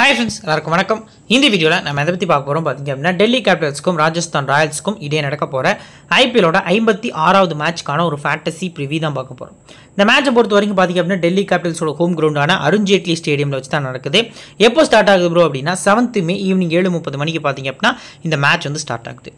hi friends எல்லாருக்கும் வணக்கம் இந்த வீடியோவில் நம்ம எதை பற்றி பார்க்க போகிறோம் பார்த்தீங்க அப்படின்னா டெல்லி கேபிட்டல்ஸ்க்கும் ராஜஸ்தான் ராயல்ஸ்க்கும் இடையே நடக்க போகிற ஐபிஎலோட ஐம்பத்தி ஆறாவது மேட்ச்க்கான ஒரு ஃபேண்டசி ப்ரிவி தான் பார்க்க போகிறோம் இந்த மேட்சை பொறுத்த வரைக்கும் பார்த்திங்க அப்படின்னா டெல்லி கேபிட்டல்ஸோட ஹோம் கிரவுண்டான அருண்ஜேட்லி ஸ்டேடியமில் வச்சு தான் நடக்குது எப்போ ஸ்டார்ட் ஆகுது ப்ரோ அப்படின்னா செவன்த்து மே ஈவினிங் ஏழு முப்பது மணிக்கு பார்த்திங்க அப்படின்னா இந்த மேட்ச் வந்து ஸ்டார்ட் ஆகுது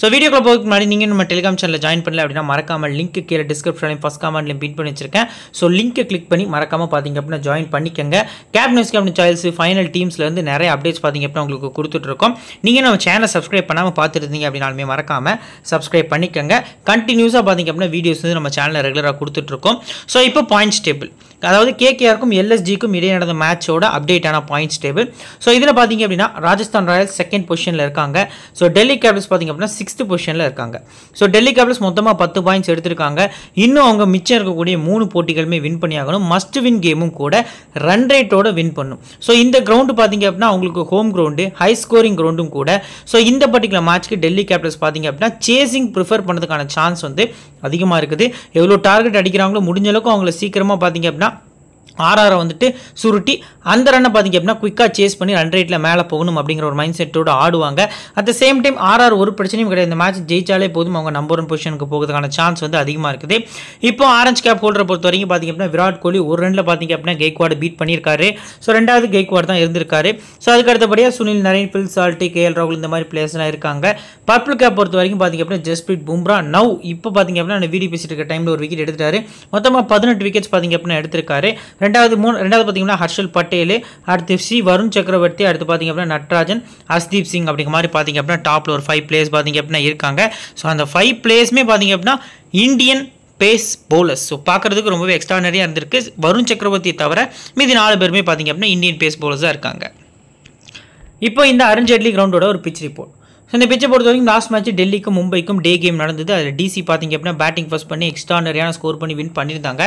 ஸோ வீடியோ கிளப் போகிறதுக்கு முன்னாடி நீங்கள் நம்ம டெலிகாம் சேனலில் ஜாயின் பண்ணல அப்படின்னா மறக்காமல் லிங்க் கீழே டிஸ்கிரிப்ஷன்லையும் ஃபஸ்ட் காமெண்ட்லையும் பின் பண்ணி வச்சிருக்கேன் ஸோ லிங்க் கிளிக் பண்ணி மறக்காமல் பார்த்தீங்க அப்படின்னா ஜாயின் பண்ணிக்கங்க cap news cap choice final டீம்ஸ்லேருந்து நிறைய அப்டேட்ஸ் பார்த்தீங்க அப்படின்னா உங்களுக்கு கொடுத்துட்ருக்கோம் நீங்கள் நம்ம சேனலை சப்ஸ்கிரைப் பண்ணாமல் பார்த்துருந்தீங்க அப்படின்னாலுமே மறக்காமல் சப்ஸ்கிரைப் பண்ணிக்கங்க கண்டினியூஸாக பார்த்தீங்க அப்படின்னா வீடியோஸ் வந்து நம்ம சேனலில் ரெகுலராக கொடுத்துட்ருக்கோம் ஸோ இப்போ பாயிண்ட்ஸ் டேபிள் அதாவது கேகேஆருக்கும் எல்எஸ்ஜிக்கும் இடையே நடந்த மேட்சோட அப்டேட்டான பாயிண்ட்ஸ் டேபிள் ஸோ இதில் பார்த்தீங்க அப்படின்னா ராஜஸ்தான் ராயல்ஸ் செகண்ட் பொசிஷனில் இருக்காங்க ஸோ டெல்லி கேபிள்ஸ் பார்த்திங்க அப்படின்னா சிக்ஸ்த் பொசிஷனில் இருக்காங்க ஸோ டெல்லி கேபிள்ஸ் மொத்தமாக பத்து பாயிண்ட்ஸ் எடுத்திருக்காங்க இன்னும் அவங்க மிச்சம் இருக்கக்கூடிய மூணு போட்டிகளுமே வின் பண்ணியாகணும் மஸ்ட் வின் கேமும் கூட ரன் ரேட்டோட வின் பண்ணும் ஸோ இந்த கிரவுண்டு பார்த்தீங்க அப்படின்னா அவங்களுக்கு ஹோம் கிரவுண்டு ஹை ஸ்கோரிங் கிரவுண்டும் கூட ஸோ இந்த பர்டிகுலர் மேட்ச்க்கு டெல்லி கேபிட்டல்ஸ் பார்த்தீங்க அப்படின்னா சேசிங் ப்ரிஃபர் பண்ணுறதுக்கான சான்ஸ் வந்து அதிகமாக இருக்குது எவ்வளோ டார்கெட் அடிக்கிறாங்களோ முடிஞ்சளவுக்கு அவங்கள சீக்கிரமாக பார்த்தீங்க அப்படின்னா ஆர்ஆரை வந்துட்டு சுருட்டி அந்த ரன்னை பார்த்திங்க அப்படின்னா குயிக்காக சேஸ் பண்ணி ரன் ரேட்டில் மேலே போகணும் அப்படிங்கிற ஒரு மைண்ட் செட்டோடு ஆடுவாங்க at the same time RR ஒரு பிரச்சனையும் கிடையாது இந்த மேட்ச் ஜெயிச்சாலே போதும் அவங்க நம்பர் ஒன் பொசிஷனுக்கு போகிறதுக்கான சான்ஸ் வந்து அதிகமாக இருக்குது இப்போ ஆரஞ்ச் கேப் ஹோல்டரை பொறுத்த வரைக்கும் பார்த்திங்க அப்படின்னா விராட் கோலி ஒரு ரனில் பார்த்திங்க அப்படின்னா கேக்வாடு பீட் பண்ணியிருக்காரு ஸோ ரெண்டாவது கெய்க்வாடு தான் இருந்திருக்காரு ஸோ அதுக்கு அடுத்தபடியாக Sunil Narine Phil Salt K L ராகுல் இந்த மாதிரி பிளேயர்ஸ்லாம் இருக்காங்க பர்பிள் கேப் பொறுத்த வரைக்கும் பார்த்திங்க அப்படின்னா ஜஸ்பிரீத் பும்ரா நவ் இப்போ பார்த்திங்க அப்படின்னா வீடியோ பேசிட்டு இருக்க டைமில் ஒரு விக்கெட் எடுத்துட்டாரு மொத்தமாக பதினெட்டு விக்கெட்ஸ் பார்த்திங்க அப்படின்னா எடுத்திருக்காரு ரெண்டாவது மூணு ரெண்டாவது பார்த்தீங்கன்னா ஹர்ஷல் பட்டேலு அடுத்து சி வருண் சக்கரவர்த்தி அடுத்து பார்த்தீங்க அப்படின்னா நட்ராஜன் அஸ்தீப் சிங் அப்படிங்கிற மாதிரி பார்த்தீங்க அப்படின்னா டாப்பில் ஒரு ஃபைவ் பிளேஸ் பார்த்தீங்க அப்படின்னா இருக்காங்க ஸோ அந்த ஃபைவ் பிளேஸ்மே பார்த்தீங்க அப்படின்னா இந்தியன் பேஸ் போலர்ஸ் ஸோ பார்க்குறதுக்கு ரொம்பவே எக்ஸ்ட்ரானரியாக இருந்திருக்கு வருண் சக்கரவர்த்தி தவிர மீதி நாலு பேருமே பார்த்தீங்க அப்படின்னா இந்தியன் பேஸ் போலர்ஸாக இருக்காங்க இப்போ இந்த அருண்ஜேட்லி கிரவுண்டோட ஒரு பிச் ரிப்போர்ட் இந்த பிச்சை பொறுத்த வரைக்கும் லாஸ்ட் மேட்ச் டெல்லிக்கும் மும்பைக்கும் டே கேம் நடந்தது அதில் டிசி பார்த்திங்க அப்படின்னா பேட்டிங் ஃபர்ஸ்ட் பண்ணி எக்ஸ்ட்ரானரியான ஸ்கோர் பண்ணி வின் பண்ணியிருந்தாங்க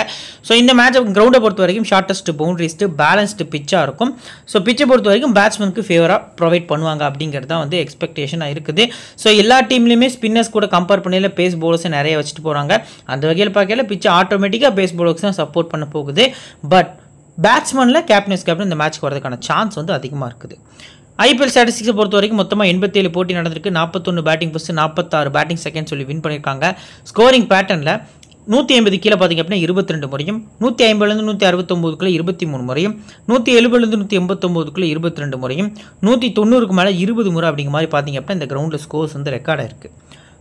ஸோ இந்த மேட்ச் கிரௌண்டை பொறுத்த வரைக்கும் ஷார்ட்டஸ்ட் பவுண்ட்ரிஸ்ட்டு பேலன்ஸ்டு பிச்சாக இருக்கும் ஸோ பிச்சை பொறுத்த வரைக்கும் பேட்ஸ்மேனுக்கு ஃபேவராக ப்ரொவைட் பண்ணுவாங்க அப்படிங்கிறது தான் வந்து எக்ஸ்பெக்டேஷனாக இருக்குது ஸோ எல்லா டீம்லேயுமே ஸ்பின்னர்ஸ் கூட கம்பேர் பண்ணியில் பேஸ் பவுலர்ஸை நிறைய வச்சுட்டு போகிறாங்க அந்த வகையில் பார்க்கல பிச்சை ஆட்டோமேட்டிக்காக பேஸ் போலர்ஸ் தான் சப்போர்ட் பண்ண போகுது பட் பேட்ஸ்மேனில் கேப்டன்ஸ் கேப்டன் இந்த மேட்ச்க்கு வரதுக்கான சான்ஸ் வந்து அதிகமாக இருக்குது ஐபிஎல் ஸ்டாட்டிஸ்டிக்ஸை பொறுத்த வரைக்கும் மொத்தமாக எண்பத்தேழு போட்டி நடந்திருக்கு நாற்பத்தொன்று பேட்டிங் ஃபஸ்ட்டு நாற்பத்தாறு பேட்டிங் செகண்ட் சொல்லி வின் பண்ணியிருக்காங்க ஸ்கோரிங் பேட்டர்னில் நூற்றி ஐம்பது கீழே பார்த்திங்க அப்படின்னா இருபத்தி ரெண்டு முறையும் நூற்றி ஐம்பதுலேருந்து நூற்றி அறுபத்தொம்போதுக்குள்ளே இருபத்தி மூணு முறையும் நூற்றி எழுபதுலேருந்து நூற்றி எண்பத்தொம்போதுக்குள்ளே இருபத்தி ரெண்டு முறையும் நூற்றி தொண்ணூறுக்கு மேலே இருபது முறை அப்படிங்கிற மாதிரி பார்த்திங்க அப்படின்னா இந்த கிரௌண்டில் ஸ்கோர்ஸ் வந்து ரெக்கார்டாக இருக்குது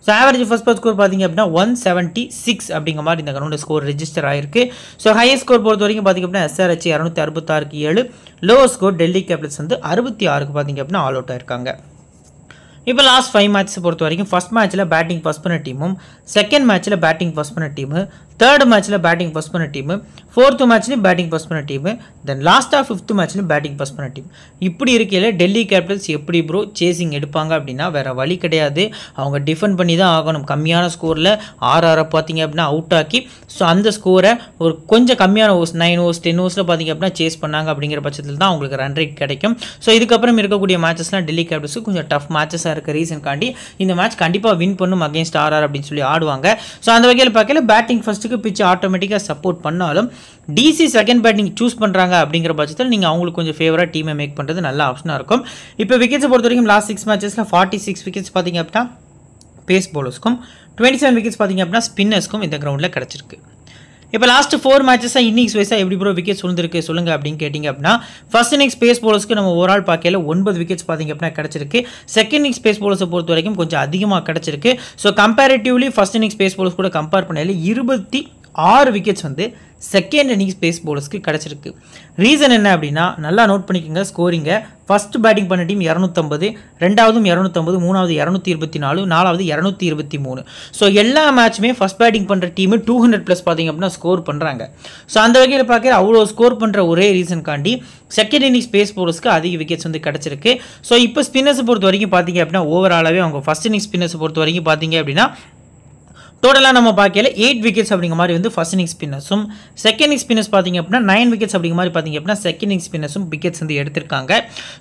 ஸோ ஆவரேஜ் ஃபஸ்ட் பாஸ் ஸ்கோர் பார்த்திங்க அப்படின்னா ஒன் செவன்ட்டி சிக்ஸ் அப்படிங்கிற மாதிரி இந்த கிரௌண்டு ஸ்கோர் ரிஜிஸ்டர் ஆயிருக்கு ஸோ ஹையர் ஸ்கோர் பொறுத்த வரைக்கும் பார்த்திங்க அப்படின்னா எஸ்ஆர்ஹெச் இரநூத்தி அறுபத்தாறுக்கு ஏழு லோவர் ஸ்கோர் டெல்லி கேபிட்டல்ஸ் வந்து அறுபத்தி ஆறுக்கு பார்த்திங்க அப்படின்னா ஆல் அவுட் ஆயிருக்காங்க இப்போ லாஸ்ட் ஃபைவ் மேட்ச் பொறுத்த வரைக்கும் ஃபஸ்ட் மேட்ச்சில் பேட்டிங் ஃபஸ்ட் பண்ண டீமும் செகண்ட் மேட்ச்சில் பேட்டிங் ஃபஸ்ட் பண்ண டீமு தேர்டு மேட்ச்சில் பேட்டிங் பஸ் பண்ண டீமு ஃபோர்த்து மேட்ச்லேயும் பேட்டிங் பஸ் பண்ண டீமு தென் லாஸ்ட்டாக ஃபிஃப்த்து மேட்ச்லையும் பேட்டிங் பஸ் பண்ண டீம் இப்படி இருக்கையில் டெல்லி கேபிட்டல்ஸ் எப்படி ப்ரோ சேசிங் எடுப்பாங்க அப்படின்னா வேறு வழி கிடையாது அவங்க டிஃபெண்ட் பண்ணி தான் ஆகணும் கம்மியான ஸ்கோரில் ஆறு ஆறை பார்த்தீங்க அப்படின்னா அவுட் ஆக்கி ஸோ அந்த ஸ்கோரை ஒரு கொஞ்சம் கம்மியான ஓஸ் நைன் ஓர்ஸ் டென் ஓர்ஸில் பார்த்தீங்க அப்படின்னா சேஸ் பண்ணாங்க அப்படிங்கிற பட்சத்தில் தான் அவங்களுக்கு ரன் ரேட் கிடைக்கும் ஸோ இதுக்கப்புறம் இருக்கக்கூடிய மேட்சஸ்லாம் டெல்லி கேபிட்டல்ஸுக்கு கொஞ்சம் டஃப் மேட்சஸாக இருக்க ரீசன் காண்டி இந்த மேட்ச் கண்டிப்பாக வின் பண்ணும் அகேன்ஸ்ட் ஆர்ஆர் அப்படின்னு சொல்லி ஆடுவாங்க ஸோ அந்த வகையில் பார்க்கல பேட்டிங் ஃபஸ்ட்டு பிச்சுக்கு பிச்சு ஆட்டோமேட்டிக்காக சப்போர்ட் பண்ணாலும் டிசி செகண்ட் பேட்டிங் சூஸ் பண்ணுறாங்க அப்படிங்கிற பட்சத்தில் நீங்கள் அவங்களுக்கு கொஞ்சம் ஃபேவராக டீமை மேக் பண்ணுறது நல்ல ஆப்ஷனாக இருக்கும் இப்போ விக்கெட்ஸை பொறுத்த வரைக்கும் லாஸ்ட் சிக்ஸ் மேட்சஸில் ஃபார்ட்டி சிக்ஸ் விக்கெட்ஸ் பார்த்தீங்க அப்படின்னா பேஸ் பவுலர்ஸ்க்கும் டுவெண்ட்டி செவன் விக்கெட்ஸ் பார்த்தீங்க அப்படின்னா ஸ்பின்னர்ஸ்க்கும் இந்த கிரவுண்டில் கிடச்சிருக்கு இப்போ லாஸ்ட் ஃபோர் மேட்சஸாக இன்னிங்ஸ் வைஸாக எப்படி ப்ரோ விக்கெட் விழுந்திருக்கு சொல்லுங்கள் அப்படின்னு கேட்டிங்க அப்படின்னா ஃபஸ்ட் இன்னிங்ஸ் ஸ்பேஸ் போலஸ்க்கு நம்ம ஆள் பார்க்கல ஒன்பது விக்கெட்ஸ் பார்த்திங்க அப்படின்னா கிடச்சிருக்கு செகண்ட் இன்னிங் ஸ்பேஸ் போலஸை பொறுத்த வரைக்கும் கொஞ்சம் அதிகமாக கிடச்சிருக்கு so comparatively first inning pace bowlers கூட கம்பேர் பண்ணியில் இருபத்தி ஆறு விக்கெட்ஸ் வந்து செகண்ட் இன்னிங்ஸ் பேஸ் போலர்ஸ்க்கு கிடச்சிருக்கு ரீசன் என்ன அப்படின்னா நல்லா நோட் பண்ணிக்கோங்க ஸ்கோரிங்கை ஃபஸ்ட் பேட்டிங் பண்ண டீம் இரநூத்தம்பது ரெண்டாவதும் இரநூத்தம்பது மூணாவது இரநூத்தி இருபத்தி நாலு நாலாவது இரநூத்தி இருபத்தி மூணு ஸோ எல்லா மேட்ச்சுமே ஃபஸ்ட் பேட்டிங் பண்ணுற டீமு டூ ஹண்ட்ரட் ப்ளஸ் பார்த்திங்க அப்படின்னா ஸ்கோர் பண்ணுறாங்க ஸோ அந்த வகையில் பார்க்குற அவ்வளோ ஸ்கோர் பண்ணுற ஒரே காண்டி செகண்ட் இன்னிங்ஸ் பேஸ் போலர்ஸ்க்கு அதிக விக்கெட்ஸ் வந்து கிடச்சிருக்கு ஸோ இப்போ ஸ்பின்னர்ஸை பொறுத்த வரைக்கும் பார்த்திங்க அப்படின்னா ஓவராலாகவே அவங்க ஃபஸ்ட் இன்னிங்ஸ் ஸ்பின்னர்ஸை பொறுத்த வரைக்கும் பார்த்திங்க அப்படின்னா டோட்டலாக நம்ம பார்க்கல எயிட் விக்கெட்ஸ் அப்படிங்கிற மாதிரி வந்து ஃபஸ்ட் இனிங் ஸ்பின்னர்ஸும் செகண்ட் இனிங் ஸ்பின்னர்ஸ் பார்த்தீங்க அப்படின்னா நைன் விக்கெட்ஸ் அப்படிங்கிற மாதிரி பார்த்தீங்க அப்படின்னா செகண்ட் இனிங் ஸ்பின்னர்ஸும் விக்கெட்ஸ் வந்து எடுத்திருக்காங்க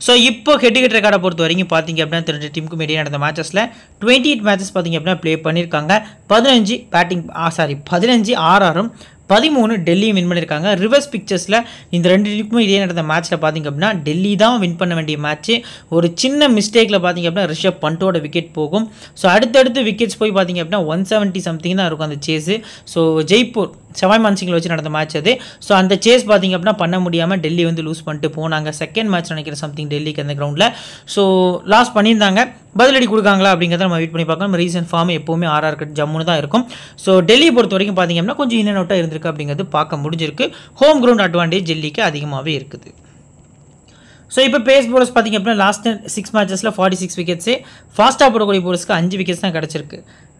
ஸோ இப்போ ஹெட் ரெக்கார்டை பொறுத்த வரைக்கும் பார்த்தீங்க அப்படின்னா தெரிஞ்ச டீமுக்கு மீடியா நடந்த மேட்சஸில் டுவெண்ட்டி எயிட் மேட்சஸ் பார்த்தீங்க அப்படின்னா ப்ளே பண்ணியிருக்காங்க பதினஞ்சு பேட்டிங் சாரி பதினஞ்சு ஆறாரும் பதிமூணு டெல்லியும் வின் பண்ணியிருக்காங்க ரிவர்ஸ் பிக்சர்ஸில் இந்த ரெண்டு இதே நடந்த மேட்ச்சில் பார்த்திங்க அப்படின்னா டெல்லி தான் வின் பண்ண வேண்டிய மேட்ச்சு ஒரு சின்ன மிஸ்டேக்கில் பார்த்திங்க அப்படின்னா ரிஷப் பண்டோட விக்கெட் போகும் ஸோ அடுத்தடுத்து விக்கெட்ஸ் போய் பார்த்திங்க அப்படின்னா ஒன் செவன்ட்டி சம்திங் தான் இருக்கும் அந்த சேஸு ஸோ ஜெய்ப்பூர் செவாய் மான்சிங்கில் வச்சு நடந்த மேட்ச் அது ஸோ அந்த சேஸ் பார்த்திங்க அப்படின்னா பண்ண முடியாமல் டெல்லி வந்து லூஸ் பண்ணிட்டு போனாங்க செகண்ட் மேட்ச் நினைக்கிறேன் சம்திங் டெல்லிக்கு அந்த கிரௌண்டில் ஸோ லாஸ் பண்ணியிருந்தாங்க பதிலடி கொடுக்காங்களா அப்படிங்கிறத நம்ம வெயிட் பண்ணி பார்க்கணும் நம்ம ரீசன்ட் ஃபார்ம் எப்போவுமே ஆர்ஆர் கட் ஜம்முன்னு தான் இருக்கும் ஸோ டெல்லியை பொறுத்த வரைக்கும் பார்த்திங்க அப்படின்னா கொஞ்சம் இன்னும் நோட்டாக இருந்திருக்கு அப்படிங்கிறது பார்க்க முடிஞ்சிருக்கு ஹோம் கிரவுண்ட் அட்வான்டேஜ் டெல்லிக்கு அதிகமாகவே இருக்குது ஸோ இப்போ பேஸ் போலர்ஸ் பார்த்திங்க அப்படின்னா லாஸ்ட் சிக்ஸ் மேட்சஸில் ஃபார்ட்டி சிக்ஸ் விக்கெட்ஸு ஃபாஸ்ட்டாக போடக்கூடிய போலர்ஸ்க்கு அஞ்சு விக்கெட்ஸ் தான் கிடச்சிருக்கு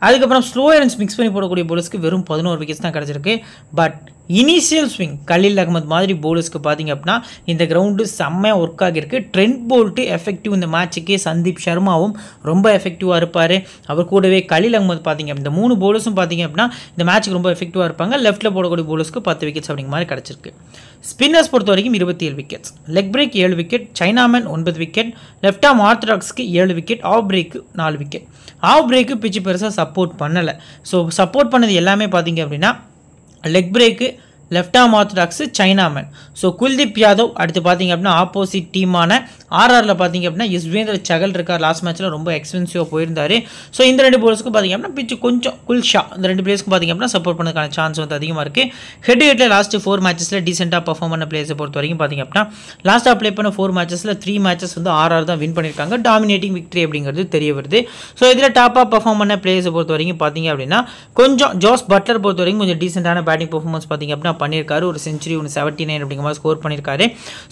அதுக்கப்புறம் ஸ்லோ ரன்ஸ் மிக்ஸ் பண்ணி போடக்கூடிய போலர்ஸ்க்கு வெறும் பதினோரு விக்கெட்ஸ் தான் கிடச்சிருக்கு but initial swing Khaleel Ahmed மாதிரி போலர்ஸ்க்கு பார்த்தீங்க அப்படின்னா இந்த கிரவுண்டு செம்மையாக ஒர்க் ஆகியிருக்கு ட்ரெண்ட் போல்ட்டு எஃபெக்டிவ் இந்த மேட்சுக்கு சந்தீப் சர்மாவும் ரொம்ப எஃபெக்டிவாக இருப்பார் அவர் கூடவே கலில் அகமது பார்த்தீங்க இந்த மூணு போலர்ஸும் பார்த்தீங்க அப்படின்னா இந்த மேட்ச்சுக்கு ரொம்ப எஃபெக்டிவாக இருப்பாங்க லெஃப்ட்டில் போடக்கூடிய போலர்ஸ்க்கு பத்து விக்கெட்ஸ் அப்படிங்கிற மாதிரி கிடச்சிருக்கு ஸ்பின்னர்ஸ் பொறுத்த வரைக்கும் இருபத்தி ஏழு விக்கெட்ஸ் லெக் பிரேக் ஏழு விக்கெட் சைனாமேன் ஒன்பது விக்கெட் லெஃப்ட் ஆம் ஆர்த்தடாக்ஸ்க்கு ஏழு விக்கெட் ஆஃப் பிரேக்கு நாலு விக்கெட் ஆஃப் பிரேக்கு பிச்சு பெருசாக சப்போர்ட் பண்ணலை ஸோ சப்போர்ட் பண்ணது எல்லாமே பார்த்தீங்க அப்படின்னா leg break left orthodox china chinaman so Kuldeep Yadav அடுத்து பார்த்தீங்க அப்படின்னா ஆப்போசிட் டீமான ஆர்ஆரில் பார்த்தீங்க அப்படின்னா யுஸ்வேந்திர சகல் இருக்கார் லாஸ்ட் மேட்ச்சில் ரொம்ப எக்ஸ்பென்சிவாக போயிருந்தார் ஸோ இந்த ரெண்டு போலர்ஸ்க்கு பார்த்தீங்க அப்படின்னா பிச்சு கொஞ்சம் குல்ஷா இந்த ரெண்டு பிளேயர்ஸ்க்கு பார்த்தீங்க அப்படின்னா சப்போர்ட் பண்ணுறதுக்கான சான்ஸ் வந்து அதிகமாக இருக்குது ஹெட் ஹெட்டில் லாஸ்ட்டு ஃபோர் மேட்சஸில் டீசெண்டாக பர்ஃபார்ம் பண்ண பிளேயர்ஸை பொறுத்த வரைக்கும் பார்த்தீங்க அப்படின்னா லாஸ்ட்டாக ப்ளே பண்ண ஃபோர் மேட்சஸில் த்ரீ மேட்சஸ் வந்து ஆர்ஆர் தான் வின் பண்ணியிருக்காங்க டாமினேட்டிங் விக்ட்ரி அப்படிங்கிறது தெரிய வருது ஸோ இதில் டாப்பாக பர்ஃபார்ம் பண்ண பிளேயர்ஸை பொறுத்த வரைக்கும் பார்த்தீங்க அப்படின்னா கொஞ்சம் ஜோஸ் பட்லர் பொறுத்த வரைக்கும் கொஞ்சம் டீசெண்டான பேட்டிங் பர்ஃபார்மன்ஸ் பார்த்தீங்க அப்படின்னா பண்ணியிருக்காரு ஒரு செஞ்சுரி ஒன்று செவன்ட்டி நைன் அப்படிங்கிற மாதிரி ஸ்கோர் பண்ணியிருக்காரு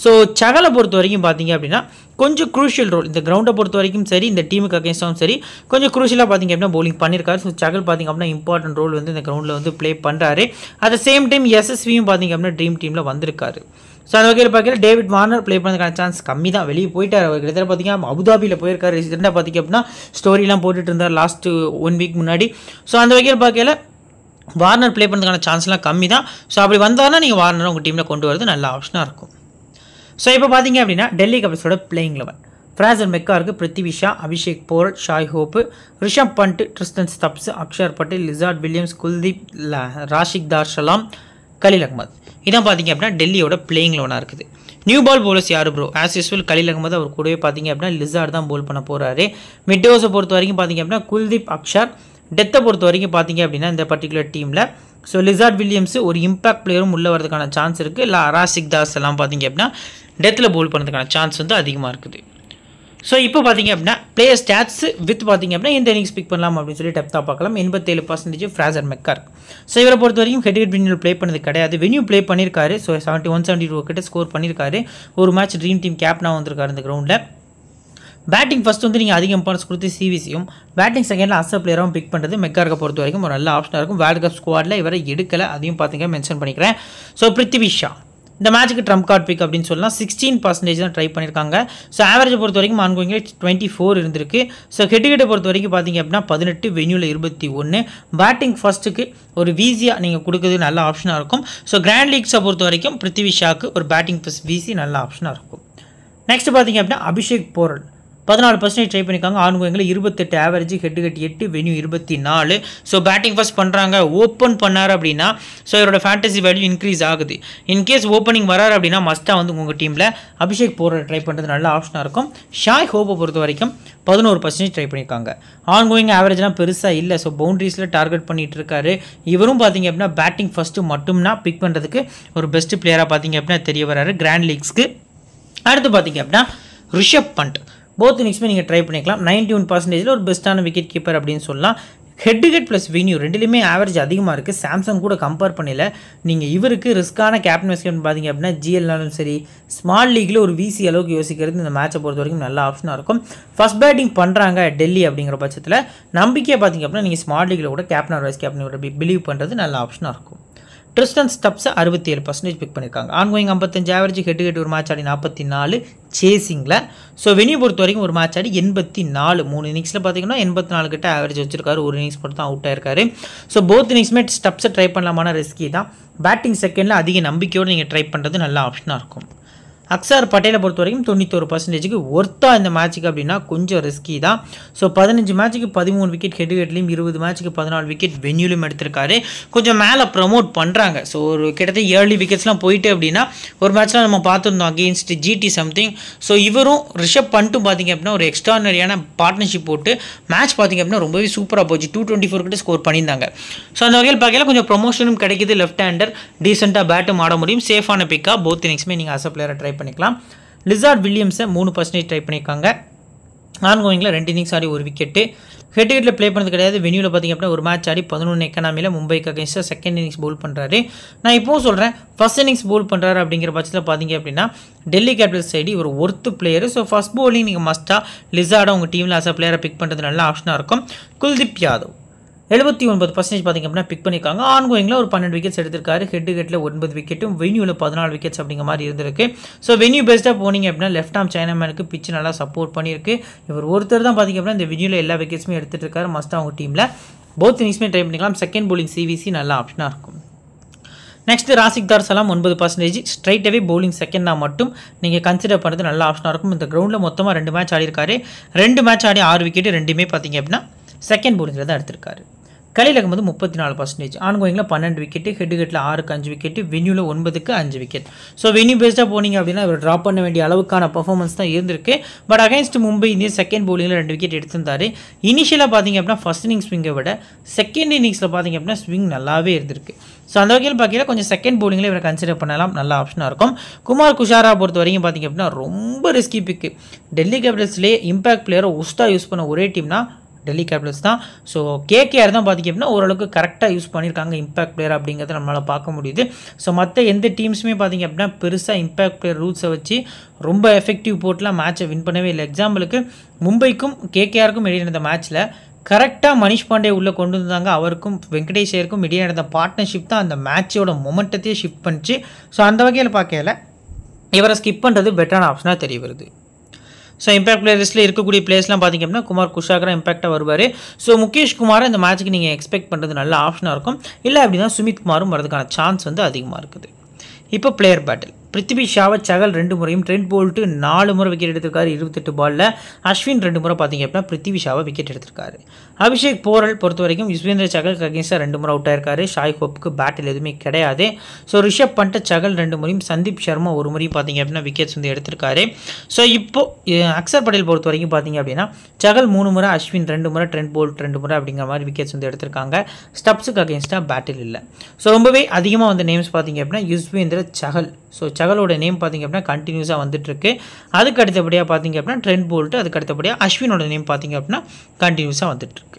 ஸோ சகலை பொறுத்த வரைக்கும் பார்த்தீங்க அப்படின்னா கொஞ்சம் குரூஷியல் ரோல் இந்த கிரவுண்டை பொறுத்த வரைக்கும் சரி இந்த டீமுக்கு அகேன்ஸ்டாகவும் சரி கொஞ்சம் குரூஷியலாக பார்த்திங்க அப்படின்னா போலிங் பண்ணியிருக்காரு ஸோ சகல் பார்த்திங்க அப்படின்னா இம்பார்ட்டன்ட் ரோல் வந்து இந்த கிரௌண்டில் வந்து ப்ளே பண்ணுறாரு அட் சேம் டைம் எஸ்எஸ்வியும் பார்த்திங்க அப்படின்னா ட்ரீம் டீமில் வந்திருக்காரு ஸோ அந்த வகையில் பார்க்கல டேவிட் வார்னர் ப்ளே பண்ணுறதுக்கான சான்ஸ் கம்மி தான் வெளியே போயிட்டார் அவர் கிட்ட பார்த்தீங்கன்னா அபுதாபியில் போயிருக்காரு ரீசெண்டாக பார்த்திங்க அப்படின்னா ஸ்டோரிலாம் போட்டுட்டு இருந்தார் லாஸ்ட்டு ஒன் வீக் முன்னாடி ஸோ அந்த வகையில் பார்க்கல வார்னர் ப்ளே பண்ணுறதுக்கான சான்ஸ்லாம் கம்மி தான் ஸோ அப்படி வந்தாருன்னா நீங்கள் வார்னர் உங்கள் டீமில் கொண்டு வரது நல்ல ஆப்ஷனாக இருக்கும் ஸோ இப்போ பார்த்தீங்க அப்படின்னா Delhi கபல்ஸோட playing eleven Fraser Mecca இருக்குது Prithvi Shaw Abhishek borewell ஷாய் hope Rishabh fund Tristan stubs Axar Patel Lizaad Williams Kuldeep Rashik தார்ஷலாம் கலில் அகமது இதான் பார்த்தீங்க அப்படின்னா டெல்லியோட பிளேயிங் லெவனாக இருக்குது நியூ பால் போலர்ஸ் யார் ப்ரோ ஆஸ் யூஸ்வல் கலில் அகமது அவர் கூடவே பார்த்தீங்க அப்படின்னா லிசார்ட் தான் போல் பண்ண போகிறாரு மிட்டோஸை பொறுத்த வரைக்கும் பார்த்தீங்க அப்படின்னா குல்தீப் அக்ஷர் டெத்தை பொறுத்த வரைக்கும் பார்த்தீங்க அப்படின்னா இந்த பர்டிகுலர் டீமில் ஸோ லிசார்ட் வில்லியம்ஸ் ஒரு இம்பாக்ட் பிளேயரும் உள்ளே வரதுக்கான சான்ஸ் இருக்குது இல்லை அராசிக் தாஸ் எல்லாம் பார்த்தீங்க அப்படின்னா டெத்தில் போல் பண்ணுறதுக்கான சான்ஸ் வந்து அதிகமாக இருக்குது ஸோ இப்போ பார்த்தீங்க அப்படின்னா பிளேயர் ஸ்டாட்ஸ் வித் பார்த்தீங்க அப்படின்னா இந்த இன்னிங்ஸ் பிக் பண்ணலாம் அப்படின்னு சொல்லி டெப்தாக பார்க்கலாம் எண்பத்தேழு பர்சன்டேஜ் ஃப்ராசர் மெக்கார் ஸோ இவரை பொறுத்த வரைக்கும் ஹெட்ரிட் வின்யூல் ப்ளே பண்ணது கிடையாது வென்யூ ப்ளே பண்ணியிருக்காரு so seventy one seventy two கிட்ட ஸ்கோர் பண்ணியிருக்காரு ஒரு மேட்ச் ட்ரீம் டீம் கேப்டனாக வந்திருக்காரு இந்த கிரௌண்டில் பேட்டிங் ஃபஸ்ட் வந்து நீங்கள் அதிக இம்பார்ட்டன்ஸ் கொடுத்து சிவிசியும் பேட்டிங் செகண்டில் அசர் பிளேயரும் பிக் பண்ணுறது மெக்கார்க்கை பொறுத்த வரைக்கும் ஒரு நல்ல ஆப்ஷனாக இருக்கும் வேர்ல்டு கப் ஸ்குவாடில் இவரை எடுக்கலை அதையும் பார்த்துங்க மென்ஷன் பண்ணிக்கிறேன் ஸோ பிருத்திவி ஷா இந்த மேட்சுக்கு ட்ரம்ப் கார்ட் பிக் அப்படின்னு சொல்லலாம் சிக்ஸ்டீன் பர்சன்டேஜ் தான் ட்ரை பண்ணியிருக்காங்க ஸோ ஆவரேஜ் பொறுத்த வரைக்கும் ஆன்கோயிங்கில் டுவெண்ட்டி ஃபோர் இருந்திருக்கு ஸோ ஹெட்டுகிட்ட பொறுத்த வரைக்கும் பார்த்தீங்க அப்படின்னா பதினெட்டு வென்யூவில் இருபத்தி ஒன்று பேட்டிங் ஃபஸ்ட்டுக்கு ஒரு வீசியாக நீங்கள் கொடுக்குறது நல்ல ஆப்ஷனாக இருக்கும் ஸோ கிராண்ட் லீக்ஸை பொறுத்த வரைக்கும் பிருத்திவி ஷாக்கு ஒரு பேட்டிங் ஃபஸ்ட் வீசி நல்ல ஆப்ஷனாக இருக்கும் நெக்ஸ்ட் பார்த்தீங்க அப்படின்னா அபிஷேக் போரல் பதினாலு பர்சன்டேஜ் ட்ரை பண்ணியிருக்காங்க ஆன்கோயிங்கில் இருபத்தெட்டு ஆவரேஜ் ஹெட் கட்டி எட்டு வென்யூ இருபத்தி நாலு ஸோ பேட்டிங் ஃபஸ்ட் பண்ணுறாங்க ஓப்பன் பண்ணார் அப்படின்னா ஸோ இவரோட ஃபேண்டசி வேல்யூ இன்க்ரீஸ் ஆகுது இன்கேஸ் ஓப்பனிங் வராரு அப்படின்னா மஸ்ட்டாக வந்து உங்கள் டீமில் அபிஷேக் போகிற ட்ரை பண்ணுறது நல்ல ஆப்ஷனாக இருக்கும் ஷாய் ஹோப்பை பொறுத்த வரைக்கும் பதினோரு பர்சன்டேஜ் ட்ரை பண்ணியிருக்காங்க ஆன்கோயிங் ஆவரேஜ்லாம் பெருசாக இல்லை ஸோ பவுண்ட்ரிஸில் டார்கெட் பண்ணிகிட்டு இருக்காரு இவரும் பார்த்தீங்க அப்படின்னா பேட்டிங் ஃபஸ்ட்டு மட்டும்னா பிக் பண்ணுறதுக்கு ஒரு பெஸ்ட் பிளேயராக பார்த்தீங்க அப்படின்னா தெரிய வராரு கிராண்ட் லீக்ஸ்க்கு அடுத்து பார்த்திங்க அப்படின்னா ரிஷப் பண்ட் போத் இன்னிங்ஸுமே நீங்கள் ட்ரை பண்ணிக்கலாம் நைன்டி ஒன் பர்சன்டேஜில் ஒரு பெஸ்ட்டான விக்கெட் கீப்பர் அப்படின்னு சொல்லலாம் ஹெட் ஹெட் ப்ளஸ் வின்யூ ரெண்டுலேயுமே ஆவரேஜ் அதிகமாக இருக்குது சாம்சங் கூட கம்பேர் பண்ணல நீங்கள் இவருக்கு ரிஸ்க்கான கேப்டன் வைஸ்கன் பார்த்தீங்க அப்படின்னா ஜிஎல்னாலும் சரி ஸ்மால் லீக்கில் ஒரு விசி அளவுக்கு யோசிக்கிறது இந்த மேட்சை பொறுத்த வரைக்கும் நல்ல ஆப்ஷனாக இருக்கும் ஃபஸ்ட் பேட்டிங் பண்ணுறாங்க டெல்லி அப்படிங்கிற பட்சத்தில் நம்பிக்கையை பார்த்தீங்க அப்படின்னா நீங்கள் ஸ்மால் லீக்கில் கூட கேப்டன் வைஸ் கேப்டன் பிலீவ் பண்ணுறது நல்ல ஆப்ஷனாக இருக்கும் ட்ரிஸ்டன் ஸ்டப்ஸை அறுபத்தி ஏழு பர்சன்டேஜ் பிக் பண்ணியிருக்காங்க ஆன்கோயிங் ஐம்பத்தஞ்சு ஆவரேஜ் ஹெட் ஹெட் ஒரு மேட்ச் ஆடி நாற்பத்தி நாலு சேசிங்கில் ஸோ வெனியூ பொறுத்த வரைக்கும் ஒரு மேட்ச் ஆடி எண்பத்தி நாலு மூணு இன்னிங்ஸில் பார்த்தீங்கன்னா எண்பத்தி நாலு கிட்ட ஆவரேஜ் வச்சிருக்காரு ஒரு இன்னிங்ஸ் மட்டும் தான் அவுட் ஆயிருக்காரு ஸோ போத் இன்னிங்ஸுமே ஸ்டப்ஸை ட்ரை பண்ணலாமான ரிஸ்கி தான் பேட்டிங் செகண்டில் அதிக நம்பிக்கையோடு நீங்கள் ட்ரை பண்ணுறது நல்ல ஆப்ஷனாக இருக்கும் அக்சார் பட்டேலை பொறுத்த வரைக்கும் தொண்ணூத்தொரு பர்சன்டேஜுக்கு ஒருத்தா இந்த மேட்ச்சுக்கு அப்படின்னா கொஞ்சம் ரிஸ்கி தான் ஸோ பதினஞ்சு மேட்ச்சுக்கு பதிமூணு விக்கெட் ஹெட் விக்கெட்லையும் இருபது மேட்சுக்கு பதினாலு விக்கெட் வென்யூலையும் எடுத்திருக்காரு கொஞ்சம் மேலே ப்ரமோட் பண்ணுறாங்க ஸோ ஒரு கிட்டத்தட்ட ஏர்லி விக்கெட்ஸ்லாம் போயிட்டு அப்படின்னா ஒரு மேட்ச்லாம் நம்ம பார்த்துருந்தோம் அகெயின்ஸ்ட் ஜிடி சம்திங் ஸோ இவரும் ரிஷப் பண்ணிட்டு பார்த்திங்க அப்படின்னா ஒரு எக்ஸ்ட்ரானரியான பார்ட்னர்ஷிப் போட்டு மேட்ச் பார்த்திங்க அப்படின்னா ரொம்பவே சூப்பராக போச்சு டூ டுவெண்ட்டி ஃபோர் கிட்ட ஸ்கோர் பண்ணியிருந்தாங்க ஸோ அந்த வகையில் பார்க்கல கொஞ்சம் ப்ரொமோஷனும் கிடைக்கிது லெஃப்ட் ஹேண்டர் டீசெண்டாக பேட்டும் ஆட முடியும் சேஃபான பிக்காக போத் இன்னிங்ஸுமே நீங்கள் அஸ் பிளேயரை ட்ரை பண்ணிக்கலாம் லிசார்ட் வில்லியம்ஸை மூணு பர்சன்டேஜ் ட்ரை பண்ணியிருக்காங்க ஆன்கோயிங்கில் ரெண்டு இன்னிங்ஸ் ஆடி ஒரு விக்கெட்டு ஹெட் ஹெட்டில் ப்ளே பண்ணது கிடையாது வெனியூவில் பார்த்திங்க அப்படின்னா ஒரு மேட்ச் ஆடி பதினொன்று எக்கனாமியில் மும்பைக்கு அகேன்ஸ்டாக செகண்ட் இன்னிங்ஸ் பவுல் பண்ணுறாரு நான் இப்போவும் சொல்கிறேன் ஃபஸ்ட் இன்னிங்ஸ் பவுல் பண்ணுறாரு அப்படிங்கிற பட்சத்தில் பார்த்தீங்க அப்படின்னா டெல்லி கேபிட்டல்ஸ் சைடு ஒரு worth player so first bowling நீங்கள் மஸ்ட்டாக லிசார்டாக உங்கள் டீமில் ஆஸ் அ பிளேயரை பிக் பண்ணுறது நல்ல ஆப்ஷனாக இருக்கும் குல்தீப் யாதவ் எழுபத்தி ஒன்பது பர்சன்டேஜ் பார்த்திங்க அப்படின்னா பிக் பண்ணியிருக்காங்க ஆன் கோயிங்கில் ஒரு பன்னெண்டு விக்கெட்ஸ் எடுத்திருக்காரு ஹெட் ஹெட்டில் ஒன்பது விக்கெட்டும் வென்யூவில் பதினாலு விக்கெட்ஸ் அப்படிங்கிற மாதிரி இருந்திருக்கு ஸோ வென்யூ பெஸ்ட்டாக போனீங்க அப்படின்னா லெஃப்ட் ஆம் சைனாமேனுக்கு பிச்சு நல்லா சப்போர்ட் பண்ணியிருக்கு இவர் ஒருத்தர் தான் பார்த்திங்க அப்படின்னா இந்த வென்யூவில் எல்லா விக்கெட்ஸுமே எடுத்துகிட்டு இருக்காரு மஸ்ட் அவங்க டீமில் போத் இன்னிங்ஸுமே ட்ரை பண்ணிக்கலாம் செகண்ட் போலிங் சிவிசி நல்ல ஆப்ஷனாக இருக்கும் நெக்ஸ்ட் ராசிக் தார்சலாம் ஒன்பது பர்சன்டேஜ் ஸ்ட்ரைட்டாகவே பவுலிங் செகண்டாக மட்டும் நீங்கள் கன்சிடர் பண்ணுறது நல்ல ஆப்ஷனாக இருக்கும் இந்த கிரௌண்டில் மொத்தமாக ரெண்டு மேட்ச் ஆடிருக்காரு ரெண்டு மேட்ச் ஆடி ஆறு விக்கெட்டு ரெண்டுமே பார்த்தீங்க அப்படின்னா செகண்ட் போலிங்கில் தான் எடுத்திருக்காரு கலையிலகம் வந்து முப்பத்தி நாலு பர்சன்டேஜ் ஆன்கோயிங்கில் பன்னெண்டு விக்கெட்டு ஹெட்டுகெட்டில் ஆறுக்கு அஞ்சு விக்கெட்டு வென்யூவில் ஒன்பதுக்கு அஞ்சு விக்கெட் ஸோ வென்யூ பேஸ்டாக போனீங்க அப்படின்னா இவர் ட்ராப் பண்ண வேண்டிய அளவுக்கான பர்ஃபார்மன்ஸ் தான் இருந்திருக்கு பட் அகைன்ஸ்ட் மும்பை இந்திய செகண்ட் பவுலிங்கில் ரெண்டு விக்கெட் எடுத்திருந்தார் இனிஷியலாக பார்த்தீங்க அப்படின்னா ஃபஸ்ட் இன்னிங் ஸ்விங்கை விட செகண்ட் இன்னிங்ஸில் பார்த்தீங்க அப்படின்னா ஸ்விங் நல்லாவே இருந்திருக்கு ஸோ அந்த வகையில் பார்த்தீங்கன்னா கொஞ்சம் செகண்ட் போலிங்கில் இவரை கன்சிடர் பண்ணலாம் நல்ல ஆப்ஷனாக இருக்கும் குமார் குஷாரா பொறுத்த வரைக்கும் பார்த்தீங்க அப்படின்னா ரொம்ப ரிஸ்கி பிக்கு டெல்லி கேபிட்டல்ஸ்லேயே இம்பாக்ட் பிளேயரை உஸ்தா யூஸ் பண்ண ஒரே டீம்னா டெல்லி கேபிட்டல்ஸ் தான் ஸோ கேகேஆர் தான் பார்த்திங்க அப்படின்னா ஓரளவுக்கு கரெக்டாக யூஸ் பண்ணியிருக்காங்க இம்பாக்ட் பிளேயர் அப்படிங்கிறத நம்மளால் பார்க்க முடியுது ஸோ மற்ற எந்த டீம்ஸுமே பார்த்திங்க அப்படின்னா பெருசாக இம்பாக்ட் பிளேயர் ரூல்ஸை வச்சு ரொம்ப எஃபெக்டிவ் போட்டுலாம் மேட்சை வின் பண்ணவே இல்லை எக்ஸாம்பிளுக்கு மும்பைக்கும் கேகேஆருக்கும் இடையே நடந்த மேட்ச்சில் கரெக்டாக மணிஷ் பாண்டே உள்ளே கொண்டு வந்தாங்க அவருக்கும் வெங்கடேஷ் ஐயருக்கும் இடையே நடந்த பார்ட்னர்ஷிப் தான் அந்த மேட்சோட மொமெண்டத்தையே ஷிஃப்ட் பண்ணிச்சு ஸோ அந்த வகையில் பார்க்கல இவரை ஸ்கிப் பண்ணுறது பெட்டரான ஆப்ஷனாக தெரிய வருது ஸோ இம்பாக்ட் பிளேயர்ஸில் இருக்கக்கூடிய பிளேஸ்லாம் பார்த்திங்க அப்படின்னா குமார் குஷாகரா இம்பாக்டாக வருவார் ஸோ முகேஷ் குமாரை இந்த மேட்ச்சுக்கு நீங்கள் எக்ஸ்பெக்ட் பண்ணுறது நல்ல ஆப்ஷனாக இருக்கும் இல்லை அப்படின்னா சுமித் குமாரும் வரதுக்கான சான்ஸ் வந்து அதிகமாக இருக்குது இப்போ பிளேயர் பேட்டில் பிருத்திவி ஷாவை சகல் ரெண்டு முறையும் ட்ரெண்ட் போல்ட்டு நாலு முறை விக்கெட் எடுத்திருக்காரு இருபத்தெட்டு பாலில் அஸ்வின் ரெண்டு முறை பார்த்தீங்க அப்படின்னா பிருத்திவி ஷாவை விக்கெட் எடுத்திருக்காரு அபிஷேக் போரல் பொறுத்த வரைக்கும் யுஸ்வேந்திர சகல் அகேன்ஸ்டாக ரெண்டு முறை அவுட் ஆயிருக்காரு ஷாய் ஹோப்புக்கு பேட்டில் எதுவுமே கிடையாது ஸோ ரிஷப் பண்ட சகல் ரெண்டு முறையும் சந்தீப் சர்மா ஒரு முறையும் பார்த்தீங்க அப்படின்னா விக்கெட்ஸ் வந்து எடுத்திருக்காரு ஸோ இப்போது அக்சர் பட்டேல் பொறுத்த வரைக்கும் பார்த்தீங்க அப்படின்னா சகல் மூணு முறை அஸ்வின் ரெண்டு முறை ட்ரெண்ட் போல்ட் ரெண்டு முறை அப்படிங்கிற மாதிரி விக்கெட்ஸ் வந்து எடுத்திருக்காங்க ஸ்டப்ஸுக்கு அகேன்ஸ்டாக பேட்டில் இல்லை ஸோ ரொம்பவே அதிகமாக வந்து நேம்ஸ் பார்த்தீங்க அப்படின்னா யுஸ்வேந்திர சகல் ஸோ சகலோட நேம் பார்த்திங்க அப்படின்னா கண்டினியூஸாக வந்துட்டுருக்கு அதுக்கு அடுத்தபடியாக பார்த்திங்க அப்படின்னா ட்ரெண்ட் போல்ட்டு அதுக்கு அடுத்தபடியாக அஸ்வினோட நேம் பார்த்திங்க அப்படின்னா கண்டினியூஸாக வந்துட்டுருக்கு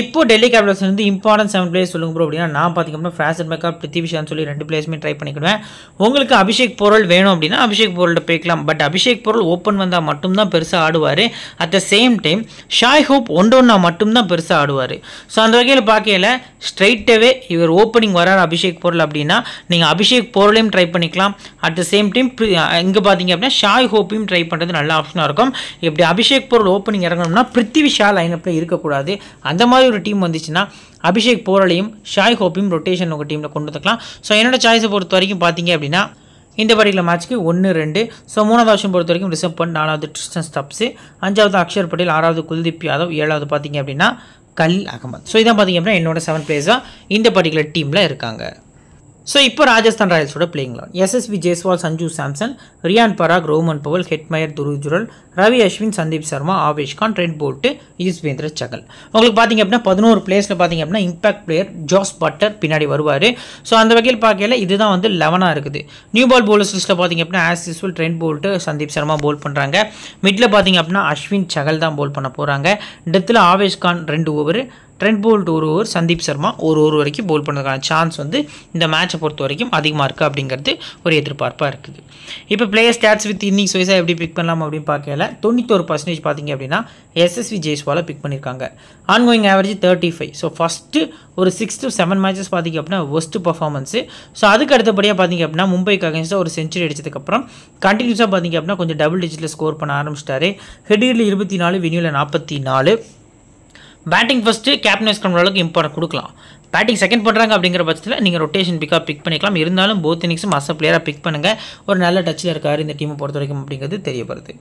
இப்போ டெல்லி கேபிட்டல்ஸ் வந்து இம்பார்ட்டன்ட் செவன் பிளேஸ் சொல்லுங்க ப்ரோ அப்படின்னா நான் பார்த்திங்கன்னா ஃபேஷன் மேக்கப் பிருத்திவிஷான்னு சொல்லி ரெண்டு பிளேஸுமே ட்ரை பண்ணிக்கிடுவேன் உங்களுக்கு அபிஷேக் பொருள் வேணும் அப்படின்னா அபிஷேக் பொருள்கிட்ட போய்க்கலாம் பட் அபிஷேக் பொருள் ஓப்பன் வந்தால் மட்டும்தான் பெருசாக ஆடுவார் at the same time Shai Hope ஒன்றொன்னா மட்டும்தான் பெருசாக ஆடுவார் ஸோ அந்த வகையில் பார்க்கையில் ஸ்ட்ரைட்டவே இவர் ஓப்பனிங் வரார் அபிஷேக் பொருள் அப்படின்னா நீங்கள் அபிஷேக் பொருளையும் ட்ரை பண்ணிக்கலாம் அட் த சேம் டைம் இங்கே பார்த்தீங்க அப்படின்னா ஷாய் ஹோப்பையும் ட்ரை பண்ணுறது நல்ல ஆப்ஷனாக இருக்கும் இப்படி அபிஷேக் பொருள் ஓப்பனிங் இறங்கணும்னா பிருத்திவிஷா லைனப்பில் இருக்கக்கூடாது அந்த மாதிரி மாதிரி ஒரு டீம் வந்துச்சுன்னா அபிஷேக் போரலையும் ஷாய் ஹோப்பையும் ரொட்டேஷன் உங்கள் டீமில் கொண்டு வந்துக்கலாம் ஸோ என்னோட சாய்ஸை பொறுத்த வரைக்கும் பார்த்தீங்க அப்படின்னா இந்த பர்டிகுலர் மேட்ச்க்கு ஒன்று ரெண்டு ஸோ மூணாவது வருஷம் பொறுத்த வரைக்கும் ரிசர்வ் பண்ணி நாலாவது ட்ரிஸ்டன் ஸ்டப்ஸு அஞ்சாவது அக்ஷர் பட்டேல் ஆறாவது குல்தீப் யாதவ் ஏழாவது பார்த்தீங்க அப்படின்னா கல் அகமது ஸோ இதான் பார்த்தீங்க அப்படின்னா என்னோட செவன் பிளேஸாக இந்த பர்டிகுலர் டீமில் இருக்காங்க ஸோ இப்போ Rajasthan ராயல்ஸோட playing eleven எஸ்எஸ்வி Jaiswal Sanju Samson Ryan பராக் Rovman Powell Hetmyer துருஜுரல் Ravi Ashwin Sandeep Sharma Avesh Khan red bolt Yuzvendra சகல் உங்களுக்கு பார்த்தீங்க அப்படின்னா பதினோரு பிளேஸில் பார்த்தீங்க அப்படின்னா இம்பாக்ட் பிளேயர் ஜாஸ் பட்டர் பின்னாடி வருவார் ஸோ அந்த வகையில் பார்க்கல இதுதான் வந்து லெவனாக இருக்குது நியூ பால் போலர்ஸ் லிஸ்ட்டில் பார்த்தீங்க அப்படின்னா as usual Trent Boult Sandeep Sharma bowl பண்ணுறாங்க மிட்டில் பார்த்திங்க அப்படின்னா அஸ்வின் சகல் தான் போல் பண்ண போகிறாங்க டெத்தில் ஆவேஷ் கான் ரெண்டு ஓவர் ட்ரெண்ட் போல்ட் ஒரு ஓவர் சந்தீப் சர்மா ஒரு ஓவர் வரைக்கும் போல் பண்ணுறதுக்கான சான்ஸ் வந்து இந்த மேட்சை பொறுத்த வரைக்கும் அதிகமாக இருக்குது அப்படிங்கிறது ஒரு எதிர்பார்ப்பாக இருக்குது இப்போ பிளேயர் ஸ்டாட்ஸ் வித் இன்னிங்ஸ் வைஸாக எப்படி பிக் பண்ணலாம் அப்படின்னு பார்க்கல தொண்ணூத்தொரு பர்சன்டேஜ் பார்த்தீங்க அப்படின்னா எஸ்எஸ்வி ஜெய்ஸ்வாலை பிக் பண்ணியிருக்காங்க ongoing average thirty five so first ஒரு சிக்ஸ் டு செவன் மேட்சஸ் பார்த்திங்க அப்படின்னா ஒஸ்ட்டு பர்ஃபார்மன்ஸு ஸோ அதுக்கு அடுத்தபடியாக பார்த்திங்க அப்படின்னா மும்பைக்கு அகேன்ஸ்டாக ஒரு செஞ்சுரி அடித்ததுக்கப்புறம் கண்டினியூஸாக பார்த்திங்க அப்படின்னா கொஞ்சம் டபுள் டிஜிட்டில் ஸ்கோர் பண்ண ஆரம்பிச்சிட்டாரு ஹெடியில் இருபத்தி நாலு வினியூவில் நாற்பத்தி நாலு பேட்டிங் ஃபஸ்ட்டு கேப்டனைஸ் பண்ணுற அளவுக்கு இம்பார்ட் கொடுக்கலாம் பேட்டிங் செகண்ட் பண்ணுறாங்க அப்படிங்கிற பட்சத்தில் நீங்கள் ரொட்டேஷன் பிக்காக பிக் பண்ணிக்கலாம் இருந்தாலும் போத் இன்னிங்ஸும் அச பிளேயராக பிக் பண்ணுங்கள் ஒரு நல்ல டச்சில் இருக்கார் இந்த டீமை பொறுத்த வரைக்கும் அப்படிங்கிறது தெரியப்படுது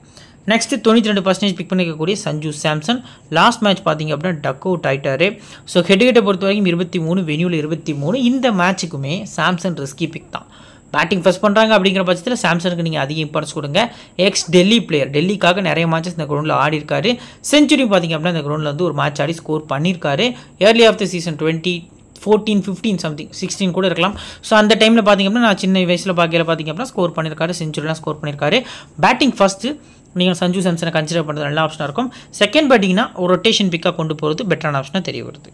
நெக்ஸ்ட்டு தொண்ணூற்றி ரெண்டு பர்சன்டேஜ் பிக் பண்ணிக்கக்கூடிய சஞ்சு சாம்சன் லாஸ்ட் மேட்ச் பார்த்தீங்க அப்படின்னா டக் அவுட் ஆகிட்டாரு ஸோ ஹெட்டு ஹெட்டை பொறுத்த வரைக்கும் இருபத்தி மூணு வெனியூவில் இருபத்தி மூணு இந்த மேட்சுக்குமே சாம்சன் ரிஸ்கி பிக் தான் பேட்டிங் ஃபஸ்ட் பண்ணுறாங்க அப்படிங்கிற பட்சத்தில் சாம்சனுக்கு நீங்கள் அதிக இம்பார்ட்டன்ஸ் கொடுங்க எக்ஸ் டெல்லி பிளேயர் டெல்லிக்காக நிறைய மேட்சஸ் இந்த கிரௌண்டில் ஆடி இருக்காரு செஞ்சுரி பார்த்திங்க அப்படின்னா இந்த கிரௌண்டில் வந்து ஒரு மேட்ச் ஆடி ஸ்கோர் பண்ணியிருக்காரு early of the season twenty fourteen fifteen something sixteen கூட இருக்கலாம் ஸோ அந்த டைமில் பார்த்திங்க அப்படின்னா நான் சின்ன வயசில் பார்க்கல பார்த்திங்க அப்படின்னா ஸ்கோர் பண்ணியிருக்காரு செஞ்சுரிலாம் ஸ்கோர் பண்ணியிருக்காரு பேட்டிங் ஃபஸ்ட்டு நீங்கள் சஞ்சு சாம்சனை கன்சிடர் பண்ணுறது நல்ல ஆப்ஷனாக இருக்கும் செகண்ட் பேட்டிங்னா ஒரு ரொட்டேஷன் பிக்காக கொண்டு போகிறது பெட்டரான ஆப்ஷனாக தெரிய வருது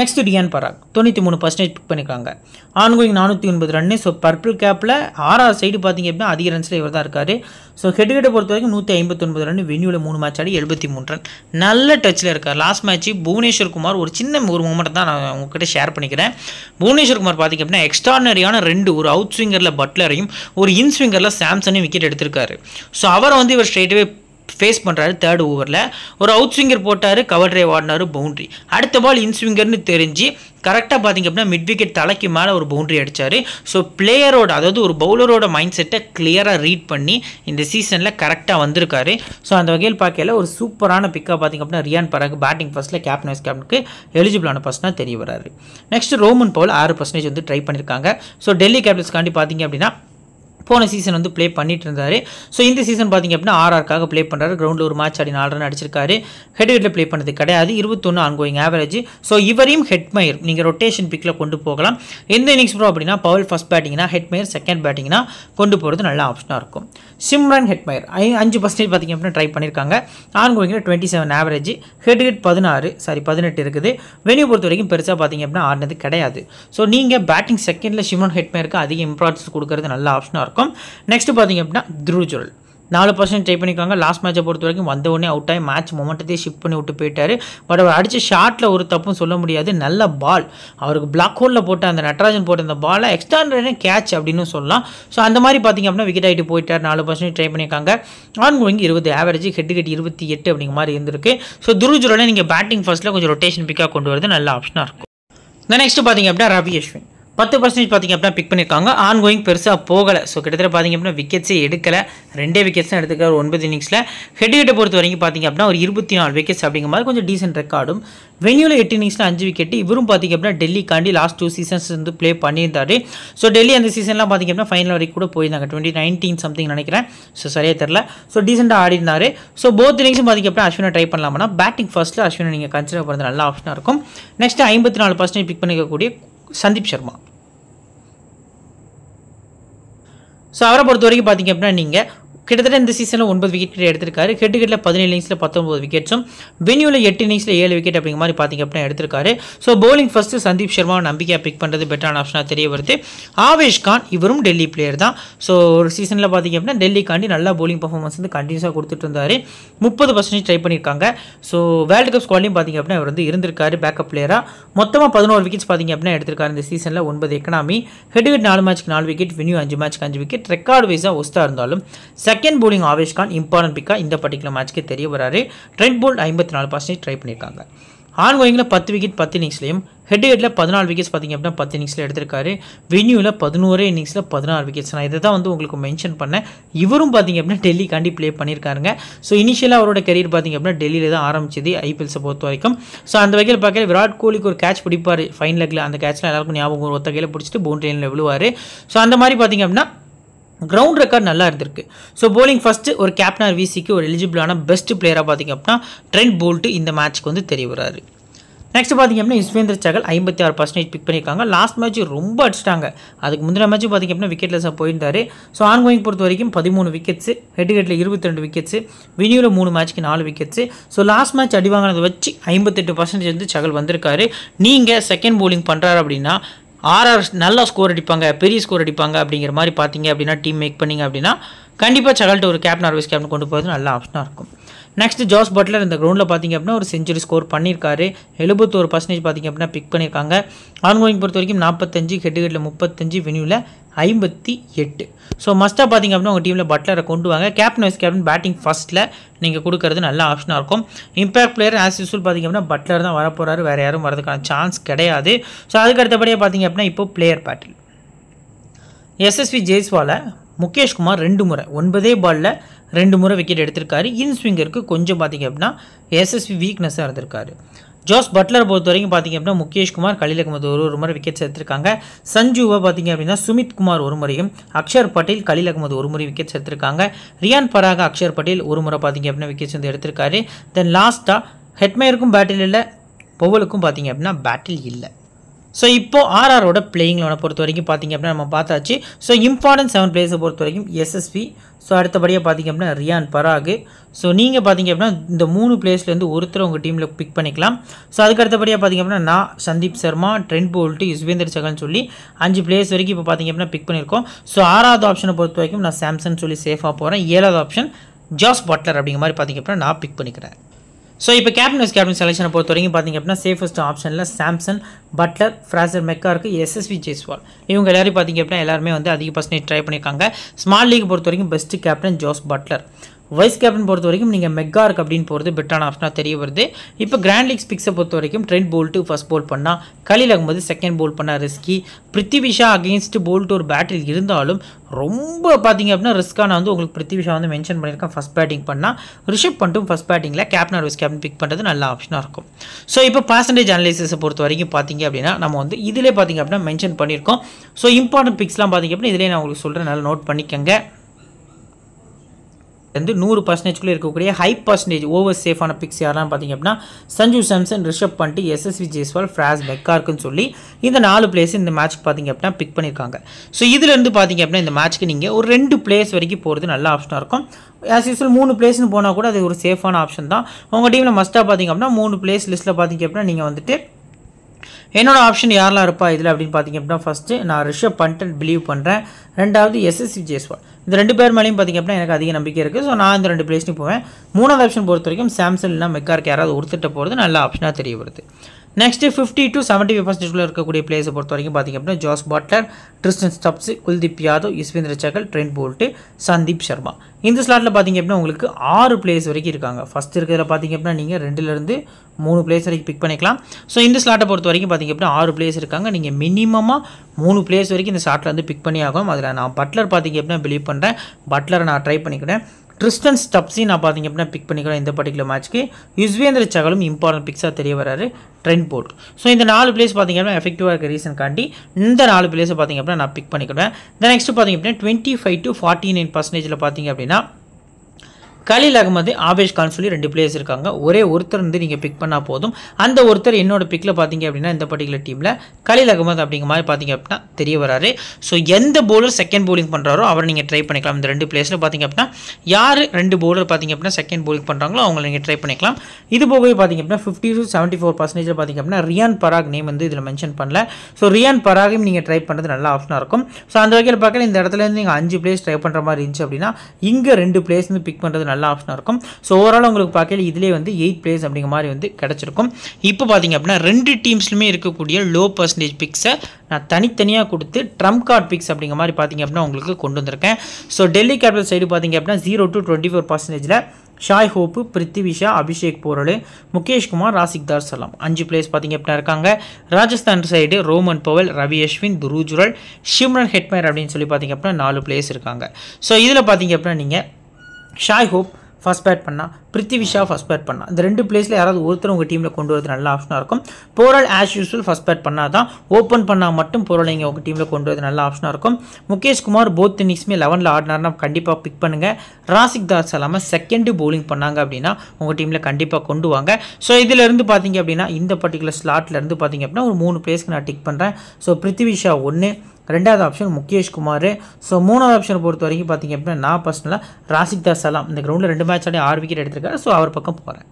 நெக்ஸ்ட் டிஎன் பராக் தொண்ணூற்றி மூணு பர்சன்டேஜ் பிக் பண்ணியிருக்காங்க ஆன்கோயிங் நானூற்றி ஒன்பது ரன்னு ஸோ பர்பிள் கேப்பில் ஆறாவது சைடு பார்த்தீங்க அப்படின்னா அதிக ரன்ஸில் இவர் தான் இருக்கார் ஸோ ஹெட் ஹெட்டை பொறுத்த வரைக்கும் நூற்றி ஐம்பத்தொன்பது ரன் வென்யூவில் மூணு மேட்ச் ஆடி எழுபத்தி மூணு ரன் நல்ல டச்சில் இருக்கார் லாஸ்ட் மேட்ச்சு புவனேஸ்வர் குமார் ஒரு சின்ன ஒரு மூமெண்ட் தான் நான் உங்ககிட்ட ஷேர் பண்ணிக்கிறேன் புவனேஸ்வர் குமார் பார்த்தீங்க அப்படின்னா எக்ஸ்ட்ரானரியான ரெண்டு ஒரு அவுட் ஸ்விங்கரில் பட்லரையும் ஒரு இன் ஸ்விங்கரில் சாம்சனையும் விக்கெட் எடுத்திருக்காரு ஸோ அவரை வந்து இவர் ஸ்ட்ரெயிட்டவே ஃபேஸ் பண்ணுறாரு தேர்ட் ஓவரில் ஒரு அவுட் ஸ்விங்கர் போட்டார் கவர் ட்ரைவ் ஆடினார் பவுண்ட்ரி அடுத்த பால் இன்ஸ்விங்கர்னு தெரிஞ்சு கரெக்டாக பார்த்திங்க அப்படின்னா மிட் விக்கெட் தலைக்கு மேலே ஒரு பவுண்ட்ரி அடித்தார் ஸோ பிளேயரோட அதாவது ஒரு பவுலரோட மைண்ட் செட்டை கிளியராக ரீட் பண்ணி இந்த சீசனில் கரெக்டாக வந்திருக்காரு ஸோ அந்த வகையில் பார்க்கல ஒரு சூப்பரான பிக்காக பார்த்திங்க அப்படின்னா ரியான் பராக் பேட்டிங் ஃபர்ஸ்ட்டில் கேப்டன் வைஸ் கேப்டனுக்கு எலிஜிபிளான பர்சனாக தெரிய வராரு நெக்ஸ்ட் ரோமன் பவுல் ஆறு பர்சன்டேஜ் வந்து ட்ரை பண்ணியிருக்காங்க ஸோ டெல்லி கேபிட்டல்ஸ்காண்டி பார்த்திங்க அப்படின்னா போன சீசன் வந்து ப்ளே பண்ணிட்டு இருந்தார் ஸோ இந்த சீசன் பார்த்திங்க அப்படின்னா ஆர்ஆர்க்காக ப்ளே பண்ணுறாரு கிரௌண்டில் ஒரு மேட்ச் ஆடி நாலு ரன் அடிச்சிருக்காரு ஹெட் ஹெட்டில் ப்ளே பண்ணது கிடையாது இருபத்தொன்று ஆன்கோயிங் ஆவரேஜ் ஸோ இவரையும் ஹெட்மயர் நீங்கள் ரொட்டேஷன் பிக்கில் கொண்டு போகலாம் எந்த இன்னிங்ஸ் ப்ரோ அப்படின்னா பவல் ஃபஸ்ட் பேட்டிங்னா ஹெட்மயர் செகண்ட் பேட்டிங்னா கொண்டு போகிறது நல்ல ஆப்ஷனாக இருக்கும் சிம்ரன் ஹெட்மயர் அஞ்சு பர்சன்டேஜ் பார்த்திங்க அப்படின்னா ட்ரை பண்ணியிருக்காங்க ஆன்கோயிங்கில் twenty seven average head head பதினாறு சாரி பதினெட்டு இருக்குது வெனியூ பொறுத்த வரைக்கும் பெருசாக பார்த்திங்க அப்படின்னா ஆடினது கிடையாது ஸோ நீங்கள் பேட்டிங் செகண்டில் சிம்ரன் ஹெட்மயருக்கு அதிக இம்பார்ட்டன்ஸ் கொடுக்கறது நல்ல ஆப்ஷனாக இருக்கும் இருக்கும் நெக்ஸ்ட் பார்த்திங்க அப்படின்னா துருஜுரல் நாலு பர்சன்ட் ட்ரை பண்ணிக்காங்க லாஸ்ட் மேட்சை பொறுத்த வரைக்கும் வந்த உடனே அவுட் ஆகி மேட்ச் மொமெண்டத்தையே ஷிஃப்ட் பண்ணி விட்டு போயிட்டார் பட் அவர் அடித்த ஷாட்டில் ஒரு தப்பும் சொல்ல முடியாது நல்ல பால் அவருக்கு பிளாக் ஹோலில் போட்ட அந்த நட்ராஜன் போட்ட அந்த பாலை எக்ஸ்ட்ரானரி கேட்ச் அப்படின்னு சொல்லலாம் ஸோ அந்த மாதிரி பார்த்திங்க அப்படின்னா விக்கெட் ஆகிட்டு போயிட்டார் நாலு பர்சன்ட் ட்ரை பண்ணியிருக்காங்க ஆன் கோயிங் இருபது ஆவரேஜ் ஹெட் கட் இருபத்தி எட்டு அப்படிங்கிற மாதிரி இருந்திருக்கு ஸோ துருஜுரோட நீங்கள் பேட்டிங் ஃபர்ஸ்ட்டில் கொஞ்சம் ரொட்டேஷன் பிக்காக கொண்டு வரது நல்ல ஆப்ஷனாக இருக்கும் நெக்ஸ்ட் பார்த்திங்க அப்படின்னா ரவி அஸ்வின் பத்து பர்சன்டேஜ் பார்த்திங்க அப்படின்னா பிக் பண்ணியிருக்காங்க ஆன் கோயிங் பெருசாக போகலை ஸோ கிட்டத்தட்ட பார்த்திங்க அப்படின்னா விக்கெட்ஸே எடுக்கலை ரெண்டே விக்கெட்ஸ் தான் எடுத்துக்கிற ஒன்பது இன்னிங்ஸில் ஹெட் பொறுத்த வரைக்கும் பார்த்திங்க அப்படின்னா ஒரு இருபத்தி நாலு விக்கெட்ஸ் அப்படிங்கிற மாதிரி கொஞ்சம் டீசென்ட் ரெக்கார்டும் வெனியூவில் எட்டு இன்னிங்ஸில் அஞ்சு விக்கெட்டு இவரும் பார்த்திங்க அப்படின்னா டெல்லிக்காண்டி லாஸ்ட் டூ சீசன்ஸ் வந்து ப்ளே பண்ணியிருந்தாரு ஸோ டெல்லி அந்த சீசன்லாம் பார்த்திங்க அப்படின்னா ஃபைனல் வரைக்கும் கூட போயிருந்தாங்க டுவெண்ட்டி நைன்டீன் சம்திங் நினைக்கிறேன் ஸோ சரியாக தெரில ஸோ டீசெண்டாக இருந்தார் ஸோ போத் இன்னிங்ஸும் பார்த்திங்க அப்படின்னா அஸ்வினை ட்ரை பண்ணலாம்னா பேட்டிங் ஃபஸ்ட்டில் அஸ்வினை நீங்கள் கன்சிடர் பண்ணுறது நல்ல ஆப்ஷனாக இருக்கும் நெக்ஸ்ட்டு ஐம்பத்தி நாலு பர்சன்டேஜ் பிக் பண்ணிக்கக்கூடிய சந்தீப் சர்மா ஸோ அவரை பொறுத்த வரைக்கும் பார்த்தீங்க அப்படின்னா நீங்கள் கிட்டத்தட்ட இந்த சீசனில் ஒன்பது விக்கெட் எடுத்திருக்காரு ஹெட்டுக்கெட்டில் பதினேழு இன்னிங்ஸில் பத்தொன்பது விக்கெட்ஸும் வென்யூவில் எட்டு இன்னிங்ஸில் ஏழு விக்கெட் அப்படிங்கிற மாதிரி பார்த்திங்க அப்படின்னா எடுத்திருக்காரு so bowling first Sandeep Sharma நம்பிக்கையாக பிக் பண்ணுறது பெட்டரான ஆப்ஷனாக தெரிய வருது ஆவேஷ் கான் இவரும் டெல்லி பிளேயர் தான் ஸோ ஒரு சீசனில் பார்த்திங்க அப்படின்னா டெல்லிக்காண்டி நல்லா போலிங் பர்ஃபார்மன்ஸ் வந்து கண்டினியூஸாக கொடுத்துட்டு இருந்தார் முப்பது பர்சன்டேஜ் ட்ரை பண்ணியிருக்காங்க ஸோ வேர்ல்டு கப் ஸ்குவாலையும் பார்த்திங்க அப்படின்னா இவர் வந்து இருந்திருக்காரு பேக்கப் பிளேயராக மொத்தமாக பதினோரு விக்கெட்ஸ் பார்த்திங்க அப்படின்னா எடுத்திருக்காரு இந்த சீசனில் ஒன்பது எக்கனாமி ஹெட் நாலு மேட்ச்க்கு நாலு விக்கெட் வினியூ அஞ்சு மேட்ச்க்கு அஞ்சு விக்கெட் ரெக்கார்டு வைஸாக ஒஸ்தாக இருந்தாலும் செகண்ட் செகண்ட் போலிங் ஆவேஷ்கான் கான் பிக்காக இந்த பர்டிகுலர் மேட்ச்க்கு தெரிய வராரு ட்ரெண்ட் போல்ட் ஐம்பத்தி நாலு பர்சன்டேஜ் ட்ரை பண்ணியிருக்காங்க ஆன் கோயிங்கில் பத்து விக்கெட் பத்து இன்னிங்ஸ்லையும் ஹெட் ஹெட்டில் பதினாலு விக்கெட்ஸ் பார்த்திங்க அப்படின்னா பத்து இன்னிங்ஸில் எடுத்திருக்காரு வென்யூவில் பதினோரு இன்னிங்ஸில் பதினாறு விக்கெட்ஸ் நான் இதை தான் வந்து உங்களுக்கு மென்ஷன் பண்ணேன் இவரும் பார்த்திங்க அப்படின்னா டெல்லிக்காண்டி ப்ளே பண்ணியிருக்காருங்க ஸோ இனிஷியலாக அவரோட கெரியர் பார்த்திங்க அப்படின்னா டெல்லியில் தான் ஆரம்பிச்சது ஐபிஎல்ஸை பொறுத்த வரைக்கும் ஸோ அந்த வகையில் பார்க்கல விராட் கோலிக்கு ஒரு கேட்ச் பிடிப்பார் ஃபைன் லெக்கில் அந்த கேட்ச்லாம் எல்லாருக்கும் ஞாபகம் ஒத்த கையில் பிடிச்சிட்டு பவுண்டரியில் விழுவார் ஸோ அந்த மாதிரி பார்த்திங்க அப்படின்னா கிரவுண்ட் ரெக்கார்ட் நல்லா இருந்திருக்கு ஸோ போலிங் ஃபஸ்ட்டு ஒரு கேப்டனர் விசிக்கு ஒரு எலிஜிபிளான பெஸ்ட் பிளேயராக பார்த்திங்க அப்படின்னா ட்ரெண்ட் போல்ட்டு இந்த மேட்ச்க்கு வந்து தெரிய வராரு நெக்ஸ்ட் பார்த்திங்க அப்படின்னா யுஸ்வேந்திர சகல் ஐம்பத்தி ஆறு பர்சன்டேஜ் பிக் பண்ணியிருக்காங்க லாஸ்ட் மேட்ச் ரொம்ப அடிச்சிட்டாங்க அதுக்கு முந்தின மேட்ச் பார்த்திங்க அப்படின்னா விக்கெட்லெஸ்ஸாக போயிருந்தார் ஸோ ஆன்கோயிங் பொறுத்த வரைக்கும் பதிமூணு விக்கெட்ஸு ஹெட் ஹெட்டில் இருபத்தி ரெண்டு விக்கெட்ஸு வினியூவில் மூணு மேட்ச்க்கு நாலு விக்கெட்ஸு ஸோ லாஸ்ட் மேட்ச் அடி வாங்கினதை வச்சு ஐம்பத்தெட்டு பர்சன்டேஜ் வந்து சகல் வந்திருக்காரு நீங்கள் செகண்ட் போலிங் பண்ணுறாரு அப்படின்னா ஆர்ஆர் நல்லா ஸ்கோர் அடிப்பாங்க பெரிய ஸ்கோர் அடிப்பாங்க அப்படிங்கிற மாதிரி பார்த்தீங்க அப்படின்னா டீம் மேக் பண்ணிங்க அப்படின்னா கண்டிப்பாக சகல்ட்டு ஒரு கேப்டன் ஆர்வைஸ் கேப்டன் கொண்டு போகிறது நல்ல ஆப்ஷனாக இருக்கும் நெக்ஸ்ட் ஜாஸ் பட்லர் இந்த கிரௌண்டில் பார்த்திங்க அப்படின்னா ஒரு செஞ்சுரி ஸ்கோர் பண்ணியிருக்காரு எழுபத்தோரு பர்சன்டேஜ் பார்த்திங்க அப்படின்னா பிக் பண்ணியிருக்காங்க ஆன்கோயிங் பொறுத்த வரைக்கும் நாற்பத்தஞ்சு ஹெட்டுகட்டில் முப்பத்தஞ்சு வெனியூவில் ஐம்பத்தி எட்டு ஸோ மஸ்ட்டாக பார்த்திங்க அப்படின்னா உங்கள் டீமில் பட்லரை கொண்டு வாங்க கேப்டன் வைஸ் கேப்டன் பேட்டிங் ஃபஸ்ட்டில் நீங்கள் கொடுக்கறது நல்ல ஆப்ஷனாக இருக்கும் இம்பேக்ட் பிளேயர் ஆஸ் யூஸ்வல் பார்த்திங்க அப்படின்னா பட்லர் தான் வரப்போகிறாரு வேறு யாரும் வரதுக்கான சான்ஸ் கிடையாது ஸோ அதுக்கு அடுத்தபடியாக பார்த்திங்க அப்படின்னா இப்போ பிளேயர் பேட்டில் எஸ்எஸ்வி ஜெய்ஸ்வாலை முகேஷ்குமார் ரெண்டு முறை ஒன்பதே பாலில் ரெண்டு முறை விக்கெட் எடுத்திருக்காரு இன்ஸ்விங்கருக்கு கொஞ்சம் பார்த்திங்க அப்படின்னா எஸ்எஸ்வி வீக்னஸாக இருந்திருக்காரு ஜோஸ் பட்லர் பொறுத்த வரைக்கும் பார்த்திங்க அப்படின்னா முகேஷ்குமார் கலில் அகமது ஒரு ஒரு முறை விக்கெட் சேர்த்துருக்காங்க சஞ்சுவை பார்த்திங்க அப்படின்னா சுமித் குமார் ஒரு முறையும் அக்ஷர் பட்டேல் கலில் அகமது ஒரு முறை விக்கெட் சேர்த்துருக்காங்க ரியான் பராக அக்ஷர் பட்டேல் ஒரு முறை பார்த்திங்க அப்படின்னா விக்கெட் சேர்ந்து எடுத்திருக்காரு தென் லாஸ்ட்டாக ஹெட்மேயருக்கும் பேட்டில் இல்லை பவலுக்கும் பார்த்திங்க அப்படின்னா பேட்டில் இல்லை ஸோ இப்போ ஆர்ஆரோட பிளேயிங் லோனை பொறுத்த வரைக்கும் பார்த்திங்க அப்படின்னா நம்ம பார்த்தாச்சு ஸோ இம்பார்ட்டன்ட் செவன் பிளேயர்ஸை பொறுத்த வரைக்கும் எஸ்எஸ்பி ஸோ அடுத்தபடியாக பார்த்திங்க அப்படின்னா ரியான் பராகு ஸோ நீங்கள் பார்த்திங்க அப்படின்னா இந்த மூணு பிளேஸ்லேருந்து ஒருத்தர் உங்கள் டீமில் பிக் பண்ணிக்கலாம் ஸோ அதுக்கு அடுத்தபடியாக பார்த்திங்க அப்படின்னா நான் சந்தீப் சர்மா ட்ரெண்ட் போல்ட்டு யுஸ்வேந்தர் சகல்னு சொல்லி அஞ்சு பிளேயர்ஸ் வரைக்கும் இப்போ பார்த்திங்க அப்படின்னா பிக் பண்ணியிருக்கோம் ஸோ ஆறாவது ஆப்ஷனை பொறுத்த வரைக்கும் நான் சாம்சங் சொல்லி சேஃபாக போகிறேன் ஏழாவது ஆப்ஷன் ஜாஸ் பட்லர் அப்படிங்கிற மாதிரி பார்த்திங்க அப்படின்னா நான் பிக் பண்ணிக்கிறேன் ஸோ இப்போ கேப்டன் வைஸ் கேப்டன் செலெக்ஷனை பொறுத்த வரைக்கும் பார்த்திங்க அப்படின்னா சேஃபஸ்ட் ஆப்ஷனில் சாம்சங் பட்லர் ஃப்ராசர் மெக்கா இருக்குது எஸ்எஸ்வி ஜெய்ஸ்வால் இவங்க எல்லாரும் பார்த்திங்க அப்படின்னா எல்லாருமே வந்து அதிக பர்சன்டேஜ் ட்ரை பண்ணியிருக்காங்க ஸ்மால் லீக் பொறுத்த வரைக்கும் best captain Jos Buttler vice captain பொறுத்த வரைக்கும் நீங்கள் மெக்கார்க் அப்படின்னு போகிறது பெட்டான ஆப்ஷனாக தெரிய வருது இப்போ கிராண்ட் லீக்ஸ் பிக்ஸை பொறுத்த வரைக்கும் ட்ரெண்ட் போல்ட்டு ஃபஸ்ட் போல் பண்ணால் கலீல் அகமது செகண்ட் போல் பண்ணால் ரிஸ்கி பிருத்திவிஷா அகேன்ஸ்ட் போல்ட் ஒரு பேட்டில் இருந்தாலும் ரொம்ப பார்த்தீங்க அப்படின்னா ரிஸ்க்கான வந்து உங்களுக்கு பிருத்திவிஷா வந்து மென்ஷன் பண்ணியிருக்கேன் ஃபஸ்ட் பேட்டிங் பண்ணால் ரிஷப் பண்ணிட்டும் ஃபஸ்ட் பேட்டிங்கில் கேப்டன் வைஸ் கேப்டன் பிக் பண்ணுறது நல்ல ஆப்ஷனாக இருக்கும் ஸோ இப்போ பர்சன்டேஜ் அனலிசிஸை பொறுத்த வரைக்கும் பார்த்தீங்க அப்படின்னா நம்ம வந்து இதிலே பார்த்தீங்க அப்படின்னா மென்ஷன் பண்ணியிருக்கோம் ஸோ இம்பார்ட்டன்ட் பிக்ஸ்லாம் பார்த்தீங்க அப்படின்னா இதிலே நான் உங்களுக்கு சொல்கிறேன் நல்லா நோட் பண்ணிக்கங்க வந்து நூறு பர்சன்டேஜ்குள்ளே இருக்கக்கூடிய ஹை பர்சன்டேஜ் ஓவர் சேஃபான பிக்ஸ் யாரெல்லாம் பார்த்தீங்க அப்படின்னா சஞ்சு சாம்சன் ரிஷப் பண்ணிட்டு எஸ்எஸ்வி ஜெய்ஸ்வால் ஃப்ராஸ் பெக்கார்க்குன்னு சொல்லி இந்த நாலு பிளேஸ் இந்த மேட்ச்க்கு பார்த்தீங்க அப்படின்னா பிக் பண்ணியிருக்காங்க ஸோ இதுலேருந்து பார்த்தீங்க அப்படின்னா இந்த மேட்ச்க்கு நீங்கள் ஒரு ரெண்டு பிளேஸ் வரைக்கும் போகிறது நல்ல ஆப்ஷனாக இருக்கும் ஆஸ் யூஸ்வல் மூணு பிளேஸ்னு போனால் கூட அது ஒரு சேஃபான ஆப்ஷன் தான் உங்கள் டீமில் மஸ்ட்டாக பார்த்தீங்க அப்படின்னா மூணு பிளேஸ் லிஸ்ட்டில் பார்த்தீங்க அப்படின்னா நீங்கள் வந்துட்டு என்னோட ஆப்ஷன் யாரெல்லாம் இருப்பா இதில் அப்படின்னு பார்த்தீங்க அப்படின்னா ஃபஸ்ட்டு நான் ரிஷப் பண்டன் பிலீவ் பண்ணுறேன் ரெண்டாவது எஸ்எஸ்சி ஜேஸ்வால் இந்த ரெண்டு பேர் மேலேயும் பார்த்திங்க அப்படின்னா எனக்கு அதிக நம்பிக்கை இருக்குது ஸோ நான் இந்த ரெண்டு பிளேஸ்லையும் போவேன் மூணாவது ஆப்ஷன் பொறுத்த வரைக்கும் சாம்சங் இல்லை மெக்கார்க்கு யாராவது ஒருத்திட்ட போகிறது நல்ல ஆப்ஷனாக தெரிய வருது next fifty to seventy five பர்சன்டேஜில் இருக்கக்கூடிய பிளேஸை பொறுத்த வரைக்கும் பார்த்திங்க அப்படின்னா Jos Buttler Tristan Stubbs Kuldeep Yadav Yuzvendra Chahal Trent Boult Sandeep Sharma இந்த ஸ்லாட்டில் பார்த்திங்க அப்படின்னா உங்களுக்கு ஆறு பிளேஸ் வரைக்கும் இருக்காங்க ஃபஸ்ட் இருக்கிற பார்த்திங்க அப்படின்னா நீங்கள் ரெண்டுலேருந்து மூணு பிளேஸ் வரைக்கும் பிக் பண்ணிக்கலாம் ஸோ இந்த ஸ்லாட்டை பொறுத்த வரைக்கும் பார்த்திங்க அப்படின்னா ஆறு பிளேஸ் இருக்காங்க நீங்கள் மினிமமாக மூணு பிளேஸ் வரைக்கும் இந்த ஸ்லாட்டில் வந்து பிக் பண்ணி ஆகும் அதில் நான் பட்லர் பார்த்திங்க அப்படின்னா பிலீவ் பண்ணுறேன் பட்லரை நான் ட்ரை பண்ணிக்கிறேன் ட்ரிஸ்டன் ஸ்டப்ஸையும் நான் பார்த்திங்க அப்படின்னா பிக் பண்ணிக்கிறேன் இந்த பர்டிகுலர் மேட்ச்க்கு யுஸ்வேந்திர சகலும் இம்பார்ட்டன்ட் பிக்ஸாக தெரிய வராரு ட்ரெண்ட் போர்ட் ஸோ இந்த நாலு பிளேஸ் பார்த்திங்க அப்படின்னா எஃபெக்டிவாக இருக்க ரீசன் காண்டி இந்த நாலு பிளேஸை பார்த்திங்க அப்படின்னா நான் பிக் பண்ணிக்கிறேன் இந்த நெக்ஸ்ட் பார்த்திங்க அப்படின்னா twenty five to forty nine பர்சன்டேஜில் அப்படின்னா な。கலீல் அகமது ஆவேஷ் கான் சொல்லி ரெண்டு பிளேயர்ஸ் இருக்காங்க ஒரே ஒருத்தர் வந்து நீங்கள் பிக் பண்ணால் போதும் அந்த ஒருத்தர் என்னோட பிக்கில் பார்த்தீங்க அப்படின்னா இந்த பர்டிகுலர் டீமில் கலீல் அகமது அப்படிங்கிற மாதிரி பார்த்தீங்க அப்படின்னா தெரிய வராரு ஸோ எந்த பவுலர் செகண்ட் போலிங் பண்ணுறாரோ அவரை நீங்கள் ட்ரை பண்ணிக்கலாம் இந்த ரெண்டு பிளேஸில் பார்த்தீங்க அப்படின்னா யார் ரெண்டு போலர் பார்த்தீங்க அப்படின்னா செகண்ட் பவுலிங் பண்ணுறாங்களோ அவங்களை நீங்கள் ட்ரை பண்ணிக்கலாம் இது போகவே பார்த்தீங்க அப்படின்னா fifty to seventy four percentage பார்த்தீங்க அப்படின்னா ரியான் பராக் நேம் வந்து இதில் மென்ஷன் பண்ணல ஸோ ரியான் பராகையும் நீங்கள் ட்ரை பண்ணுறது நல்ல ஆப்ஷனாக இருக்கும் ஸோ அந்த வகையில் பார்க்கல இந்த இடத்துல இருந்து நீங்கள் அஞ்சு பிளேஸ் ட்ரை பண்ணுற மாதிரி இருந்துச்சு அப்படின்னா இங்கே ரெண்டு பிளேஸ் வந்து பிக் பண்ணுறது நல்ல ஆப்ஷனாக இருக்கும் ஸோ ஓவரால் உங்களுக்கு பார்க்கல இதிலே வந்து எயிட் பிளேஸ் அப்படிங்கிற மாதிரி வந்து கிடச்சிருக்கும் இப்போ பார்த்தீங்க அப்படின்னா ரெண்டு டீம்ஸ்லையுமே இருக்கக்கூடிய லோ பர்சன்டேஜ் பிக்ஸை நான் தனித்தனியாக கொடுத்து ட்ரம்ப் கார்ட் பிக்ஸ் அப்படிங்கிற மாதிரி பார்த்தீங்க அப்படின்னா உங்களுக்கு கொண்டு வந்திருக்கேன் ஸோ டெல்லி கேபிட்டல் சைடு பார்த்தீங்க அப்படின்னா ஜீரோ டு டுவெண்ட்டி ஃபோர் பர்சன்டேஜில் ஷாய் ஹோப்பு பிருத்திவிஷா அபிஷேக் போரல் முகேஷ்குமார் தார் சலாம் அஞ்சு பிளேஸ் பார்த்திங்க அப்படின்னா இருக்காங்க Rajasthan side Rovman Powell Ravi Ashwin துருஜுரல் Shimron Hetmyer அப்படின்னு சொல்லி பார்த்திங்க அப்படின்னா நாலு பிளேஸ் இருக்காங்க ஸோ இதில் பார்த்திங்க அப்படின்னா நீங்கள் ஷாய் ஹோப் ஃபஸ்ட் பேட் பண்ணால் பிருத்திவிஷா ஃபஸ்ட் பேட் பண்ணால் இந்த ரெண்டு பிளேஸில் யாராவது ஒருத்தர் உங்கள் டீமில் கொண்டு வரது நல்ல ஆப்ஷனாக இருக்கும் போரால் ஆஸ் யூஸ்வல் ஃபஸ்ட் பேட் பண்ணால் தான் ஓப்பன் பண்ணால் மட்டும் போரால் நீங்கள் உங்கள் டீமில் கொண்டு வரது நல்ல ஆப்ஷனாக இருக்கும் முகேஷ் குமார் போத் இன்னிங்ஸுமே லெவனில் ஆடினார்னா கண்டிப்பாக பிக் பண்ணுங்கள் ராசிக் தாஸ் இல்லாமல் செகண்டு பவுலிங் பண்ணாங்க அப்படின்னா உங்கள் டீமில் கண்டிப்பாக கொண்டு வாங்க ஸோ இதிலிருந்து பார்த்தீங்க அப்படின்னா இந்த பர்டிகுலர் ஸ்லாட்லேருந்து பார்த்தீங்க அப்படின்னா ஒரு மூணு பிளேஸ்க்கு நான் டிக் பண்ணுறேன் ஸோ பிருத்திவிஷா ஒன்று ரெண்டாவது ஆப்ஷன் முகேஷ் குமார் ஸோ மூணாவது ஆப்ஷனை பொறுத்த வரைக்கும் பார்த்திங்க அப்படின்னா நான் பர்சனலாக ராசிக் தாஸ் சலாம் இந்த கிரௌண்டில் ரெண்டு மேட்ச் ஆடி ஆறு விக்கெட் எடுத்திருக்காரு ஸோ அவர் பக்கம் போகிறேன்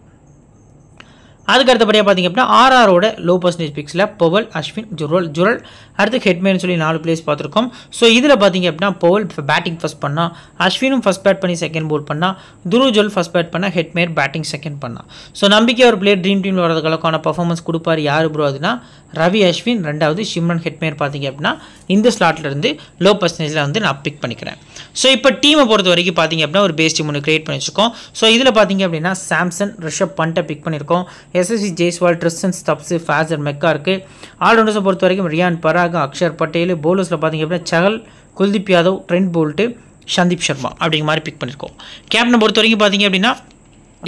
அதுக்கு அடுத்தபடியாக பார்த்திங்க அப்படின்னா ஆர்ஆரோட லோ பர்சன்டேஜ் பிக்ஸில் பவல் அஸ்வின் ஜுரல் ஜுரல் அடுத்து ஹெட்மேன் சொல்லி நாலு பிளேஸ் பார்த்துருக்கோம் ஸோ இதில் பார்த்தீங்க அப்படின்னா பவுல் பேட்டிங் ஃபஸ்ட் பண்ணால் அஸ்வினும் ஃபஸ்ட் பேட் பண்ணி செகண்ட் போல் பண்ணால் துருஜோல் ஃபஸ்ட் பேட் பண்ணால் ஹெட்மேர் பேட்டிங் செகண்ட் பண்ணால் ஸோ நம்பிக்கை ஒரு பிளேயர் ட்ரீம் டீமில் வரதுக்கான பர்ஃபார்மன்ஸ் கொடுப்பார் யார் ப்ரோ அதுனா ரவி அஸ்வின் ரெண்டாவது சிம்ரன் ஹெட்மேர் பார்த்தீங்க அப்படின்னா இந்த ஸ்லாட்லேருந்து லோ பர்சன்டேஜில் வந்து நான் பிக் பண்ணிக்கிறேன் ஸோ இப்போ டீமை பொறுத்த வரைக்கும் பார்த்தீங்க அப்படின்னா ஒரு பேஸ்ட் ஒன்று கிரியேட் பண்ணி வச்சுருக்கோம் ஸோ இதில் பார்த்தீங்க அப்படின்னா சாம்சன் ரிஷப் பண்ட்டை பிக் பண்ணியிருக்கோம் எஸ்எஸ்சி ஜெய்ஸ்வால் ட்ரிஸ்டன் ஸ்டப்ஸு ஃபேசர் மெக்கா இருக்குது ஆல்ரவுண்டர்ஸை பொறுத்த வரைக்கும் ரியான் பரா நேராக அக்ஷர் பட்டேல் போலர்ஸில் பார்த்தீங்க அப்படின்னா சகல் குல்தீப் யாதவ் ட்ரெண்ட் போல்ட்டு சந்தீப் சர்மா அப்படிங்கிற மாதிரி பிக் பண்ணியிருக்கோம் கேப்டன் பொறுத்த வரைக்கும் பார்த்தீங்க அப்படின்னா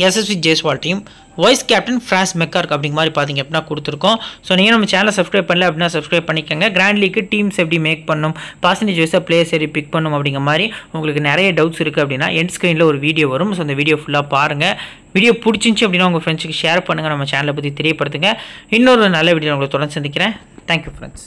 எஸ்எஸ்வி Jaiswal team vice captain Fraser McGurk அப்படிங்க மாதிரி பார்த்தீங்க அப்படின்னா கொடுத்துருக்கோம் ஸோ நீங்கள் நம்ம சேனலை சப்ஸ்கிரைப் பண்ணல அப்படின்னா சப்ஸ்கிரைப் பண்ணிக்கோங்க கிராண்ட் லீக்கு டீம்ஸ் எப்படி மேக் பண்ணும் பர்சன்டேஜ் வைஸாக பிளேயர்ஸ் எப்படி பிக் பண்ணும் அப்படிங்கிற மாதிரி உங்களுக்கு நிறைய டவுட்ஸ் இருக்குது அப்படின்னா எண்ட் ஸ்க்ரீனில் ஒரு வீடியோ வரும் ஸோ அந்த வீடியோ ஃபுல்லாக பாருங்கள் வீடியோ பிடிச்சிச்சு அப்படின்னா உங்கள் ஃப்ரெண்ட்ஸுக்கு ஷேர் பண்ணுங்கள் நம்ம சேனலை பற்றி தெரியப்படுத்துங்க இன்னொரு நல்ல வீடியோ உங்களை தொடர்ந்து சந்திக்கிறேன் தேங்க்யூ ஃப்ரெண்ட்ஸ்